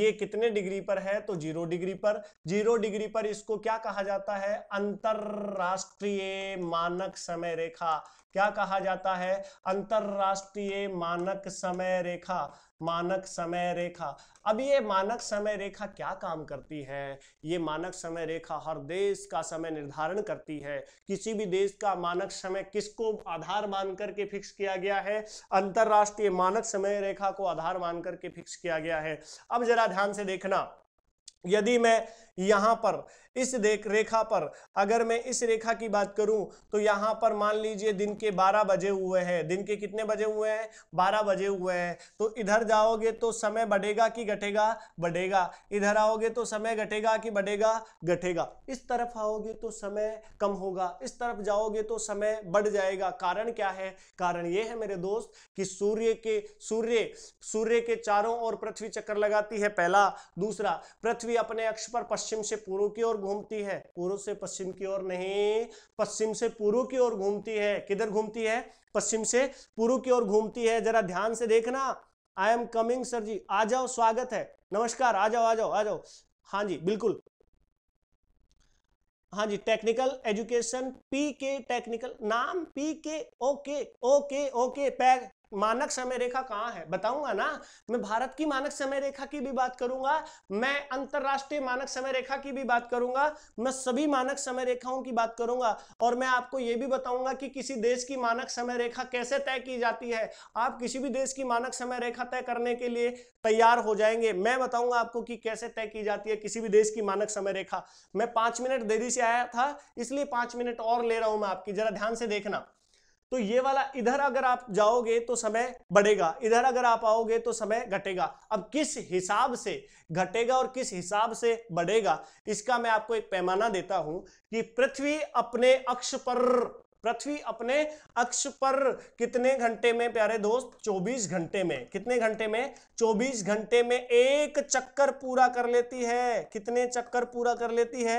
ये कितने डिग्री पर है तो जीरो डिग्री पर जीरो डिग्री पर इसको क्या कहा जाता है अंतरराष्ट्रीय मानक समय रेखा क्या कहा जाता है अंतरराष्ट्रीय मानक समय रेखा मानक समय रेखा अब ये मानक समय रेखा क्या काम करती है ये मानक समय रेखा हर देश का समय निर्धारण करती है किसी भी देश का मानक समय किसको आधार मान करके फिक्स किया गया है अंतरराष्ट्रीय मानक समय रेखा को आधार मान करके फिक्स किया गया है अब जरा ध्यान से देखना यदि मैं यहां पर इस देख रेखा पर अगर मैं इस रेखा की बात करूं तो यहां पर मान लीजिए दिन के 12 बजे हुए हैं दिन के कितने बजे हुए हैं 12 बजे हुए हैं तो इधर जाओगे तो समय बढ़ेगा कि घटेगा बढ़ेगा इधर आओगे तो समय घटेगा कि बढ़ेगा घटेगा इस तरफ आओगे तो समय कम होगा इस तरफ जाओगे तो समय बढ़ जाएगा कारण क्या है कारण ये है मेरे दोस्त कि सूर्य के सूर्य सूर्य के चारों ओर पृथ्वी चक्कर लगाती है पहला दूसरा पृथ्वी अपने अक्ष पर पश्चिम पश्चिम से पूर्व की ओर घूमती है पूर्व से पश्चिम की ओर नहीं पश्चिम से पूर्व की ओर घूमती है किधर घूमती है पश्चिम से पूर्व की ओर घूमती है जरा ध्यान से देखना आई एम कमिंग सर जी आ जाओ स्वागत है नमस्कार आ जाओ आ जाओ आ जाओ हाँ जी बिल्कुल हाँ जी technical education P K technical नाम P K okay okay okay मानक समय रेखा कहाँ है बताऊंगा ना मैं भारत की मानक समय रेखा की भी बात करूंगा मैं अंतरराष्ट्रीय मानक समय रेखा की भी बात करूंगा मैं सभी मानक समय रेखाओं की बात करूंगा और मैं आपको ये भी बताऊंगा कि किसी देश की मानक समय रेखा कैसे तय की जाती है आप किसी भी देश की मानक समय रेखा तय करने के लिए तैयार हो जाएंगे मैं बताऊंगा आपको कि कैसे तय की जाती है किसी भी देश की मानक समय रेखा मैं पांच मिनट देरी से आया था इसलिए पांच मिनट और ले रहा हूं मैं आपकी जरा ध्यान से देखना तो ये वाला इधर अगर आप जाओगे तो समय बढ़ेगा इधर अगर आप आओगे तो समय घटेगा अब किस हिसाब से घटेगा और किस हिसाब से बढ़ेगा इसका मैं आपको एक पैमाना देता हूं कि पृथ्वी अपने अक्ष पर पृथ्वी अपने अक्ष पर कितने घंटे में प्यारे दोस्त 24 घंटे में कितने घंटे में 24 घंटे में एक चक्कर पूरा कर लेती है कितने चक्कर पूरा कर लेती है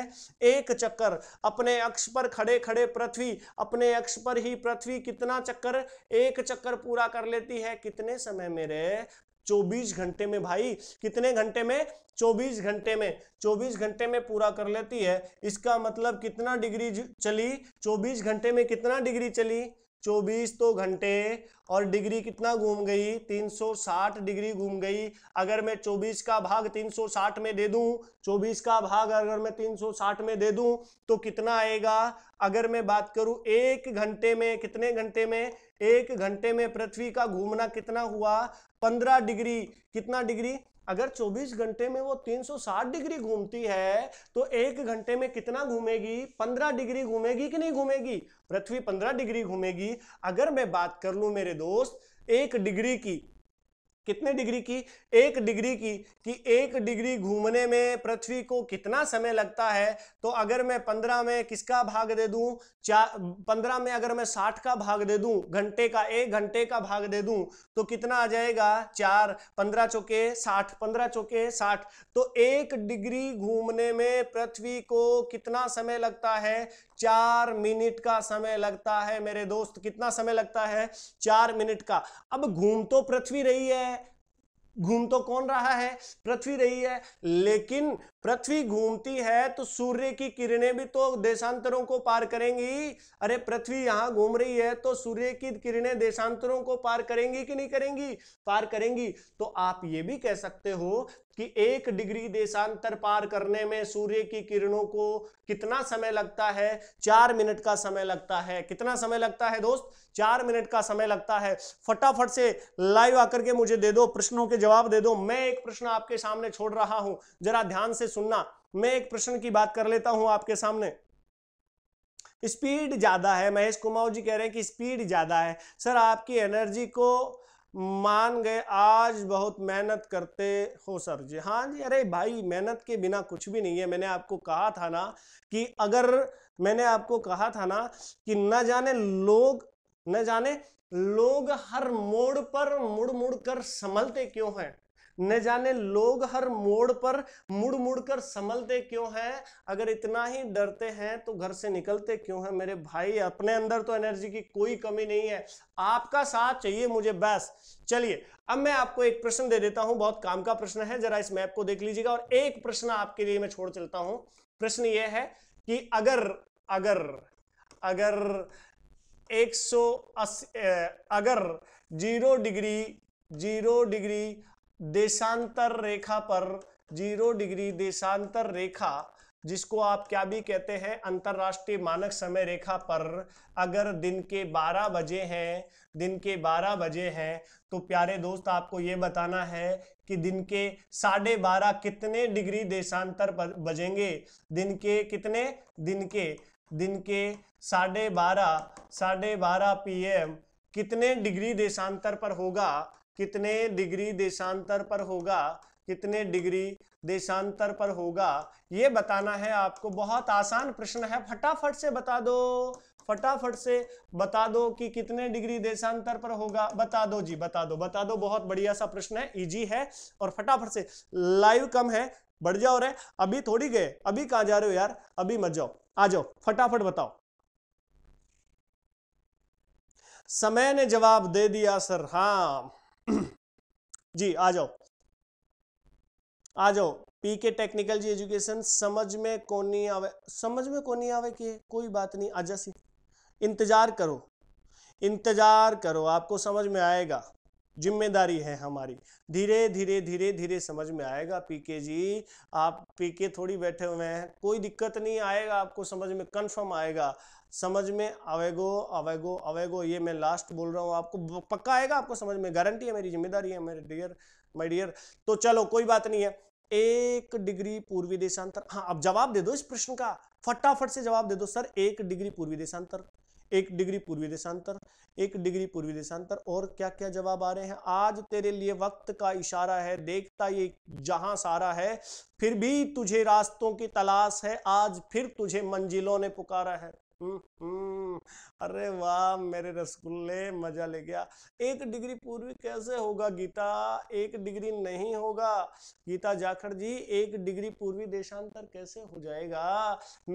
एक चक्कर अपने अक्ष पर खड़े खड़े पृथ्वी अपने अक्ष पर ही पृथ्वी कितना चक्कर एक चक्कर पूरा कर लेती है कितने समय में रे 24 घंटे में भाई कितने घंटे में 24 घंटे में 24 घंटे में पूरा कर लेती है इसका मतलब कितना डिग्री चली 24 घंटे में कितना डिग्री चली 24 तो घंटे और डिग्री कितना घूम गई 360 डिग्री घूम गई अगर मैं 24 का भाग 360 में दे दूं 24 का भाग अगर मैं 360 में दे दूं तो कितना आएगा अगर मैं बात करूं एक घंटे में कितने घंटे में एक घंटे में पृथ्वी का घूमना कितना हुआ पंद्रह डिग्री कितना डिग्री अगर 24 घंटे में वो 360 डिग्री घूमती है तो एक घंटे में कितना घूमेगी 15 डिग्री घूमेगी कि नहीं घूमेगी पृथ्वी 15 डिग्री घूमेगी अगर मैं बात कर लूं मेरे दोस्त एक डिग्री की कितने डिग्री की एक डिग्री की कि एक डिग्री घूमने में पृथ्वी को कितना समय लगता है तो अगर मैं पंद्रह में किसका भाग दे दूं चार पंद्रह में अगर मैं साठ का भाग दे दूं घंटे का एक घंटे का भाग दे दूं तो कितना आ जाएगा चार पंद्रह चौके साठ पंद्रह चौके साठ तो एक डिग्री घूमने में पृथ्वी को कितना समय लगता है चार मिनट का समय लगता है मेरे दोस्त कितना समय लगता है चार मिनट का अब घूम तो पृथ्वी रही है घूम तो कौन रहा है पृथ्वी रही है लेकिन पृथ्वी घूमती है तो सूर्य की किरणें भी तो देशांतरों को पार करेंगी अरे पृथ्वी यहाँ घूम रही है तो सूर्य की किरणें देशांतरों को पार करेंगी कि नहीं करेंगी पार करेंगी तो आप ये भी कह सकते हो कि एक डिग्री देशांतर पार करने में सूर्य की किरणों को कितना समय लगता है चार मिनट का समय लगता है कितना समय लगता है दोस्त चार मिनट का समय लगता है फटाफट से लाइव आकर के मुझे दे दो प्रश्नों के जवाब दे दो मैं एक प्रश्न आपके सामने छोड़ रहा हूं जरा ध्यान से सुनना मैं एक प्रश्न की बात कर लेता हूं आपके सामने स्पीड ज्यादा है महेश कुमार जी कह रहे हैं कि स्पीड ज्यादा है सर आपकी एनर्जी को मान गए आज बहुत मेहनत करते हो सर जी हाँ जी अरे भाई मेहनत के बिना कुछ भी नहीं है मैंने आपको कहा था ना कि अगर मैंने आपको कहा था ना कि न जाने लोग न जाने लोग हर मोड़ पर मुड़ मुड़ कर संभलते क्यों हैं न जाने लोग हर मोड़ पर मुड़ मुड़ कर संभलते क्यों हैं अगर इतना ही डरते हैं तो घर से निकलते क्यों हैं मेरे भाई अपने अंदर तो एनर्जी की कोई कमी नहीं है आपका साथ चाहिए मुझे बस चलिए अब मैं आपको एक प्रश्न दे देता हूं बहुत काम का प्रश्न है जरा इस मैप को देख लीजिएगा और एक प्रश्न आपके लिए मैं छोड़ चलता हूं प्रश्न यह है कि अगर अगर अगर अस्सी अगर जीरो डिग्री जीरो डिग्री देशांतर रेखा पर जीरो डिग्री देशांतर रेखा जिसको आप क्या भी कहते हैं अंतर्राष्ट्रीय मानक समय रेखा पर अगर दिन के 12 बजे हैं दिन के 12 बजे हैं तो प्यारे दोस्त आपको ये बताना है कि दिन के साढ़े बारह कितने डिग्री देशांतर बजेंगे दिन के कितने दिन के दिन के साढ़े बारह साढ़े बारह पी कितने डिग्री देशांतर पर होगा कितने डिग्री देशांतर पर होगा कितने डिग्री देशांतर पर होगा ये बताना है आपको बहुत आसान प्रश्न है फटाफट से बता दो फटाफट से बता दो कि कितने डिग्री देशांतर पर होगा बता दो जी बता दो बता दो बहुत बढ़िया सा प्रश्न है इजी है और फटाफट से लाइव कम है बढ़ जाओ रे अभी थोड़ी गए अभी कहा जा रहे हो यार अभी मत जाओ आ जाओ फटाफट बताओ समय ने जवाब दे दिया सर हाँ <clears throat> जी आ जाओ आ जाओ पी के टेक्निकल जी एजुकेशन समझ में को नहीं आवे समझ में को नहीं आवे कि कोई बात नहीं आजा सी इंतजार करो इंतजार करो आपको समझ में आएगा जिम्मेदारी है हमारी धीरे धीरे धीरे धीरे समझ में आएगा पीके जी आप पीके थोड़ी बैठे हुए हैं कोई दिक्कत नहीं आएगा आपको समझ में कंफर्म आएगा समझ में आवेगो आवेगो आवेगो ये मैं लास्ट बोल रहा हूँ आपको पक्का आएगा आपको समझ में गारंटी है मेरी जिम्मेदारी है मेरे डियर माय डियर तो चलो कोई बात नहीं है एक डिग्री पूर्वी देशांतर हाँ अब जवाब दे दो इस प्रश्न का फटाफट से जवाब दे दो सर एक डिग्री पूर्वी देशांतर एक डिग्री पूर्वी देशांतर एक डिग्री पूर्वी देशांतर और क्या क्या जवाब आ रहे हैं आज तेरे लिए वक्त का इशारा है देखता ये जहां सारा है फिर भी तुझे रास्तों की तलाश है आज फिर तुझे मंजिलों ने पुकारा है हम्म। अरे वाह मेरे रसगुल्ले मजा ले गया एक डिग्री पूर्वी कैसे होगा गीता एक डिग्री नहीं होगा गीता जाखड़ जी एक डिग्री पूर्वी देशांतर कैसे हो जाएगा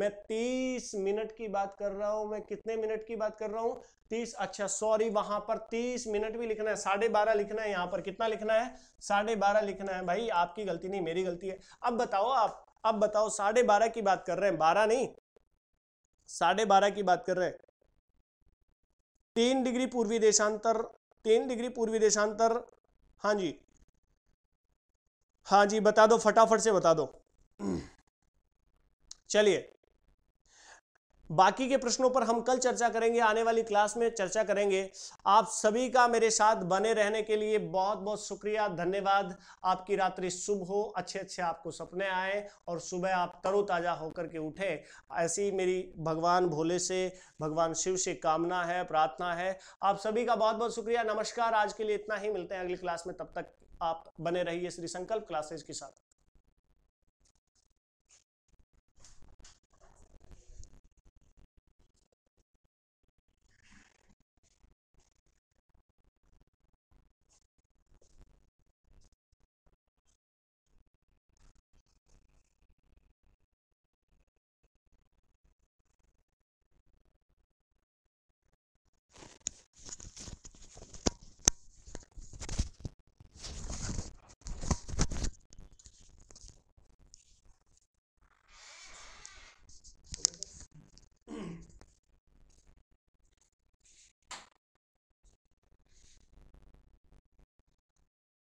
मैं तीस मिनट की बात कर रहा हूं मैं कितने मिनट की बात कर रहा हूं तीस अच्छा सॉरी वहां पर तीस मिनट भी लिखना है साढ़े बारह लिखना है यहाँ पर कितना लिखना है साढ़े बारह लिखना है भाई आपकी गलती नहीं मेरी गलती है अब बताओ आप अब बताओ साढ़े बारह की बात कर रहे हैं बारह नहीं साढ़े बारह की बात कर रहे हैं तीन डिग्री पूर्वी देशांतर तीन डिग्री पूर्वी देशांतर हाँ जी हाँ जी बता दो फटाफट से बता दो <clears throat> चलिए बाकी के प्रश्नों पर हम कल चर्चा करेंगे आने वाली क्लास में चर्चा करेंगे आप सभी का मेरे साथ बने रहने के लिए बहुत बहुत शुक्रिया धन्यवाद आपकी रात्रि शुभ हो अच्छे अच्छे आपको सपने आए और सुबह आप तरोताज़ा होकर के उठे ऐसी मेरी भगवान भोले से भगवान शिव से कामना है प्रार्थना है आप सभी का बहुत बहुत शुक्रिया नमस्कार आज के लिए इतना ही मिलते हैं अगली क्लास में तब तक आप बने रहिए श्री संकल्प क्लासेज के साथ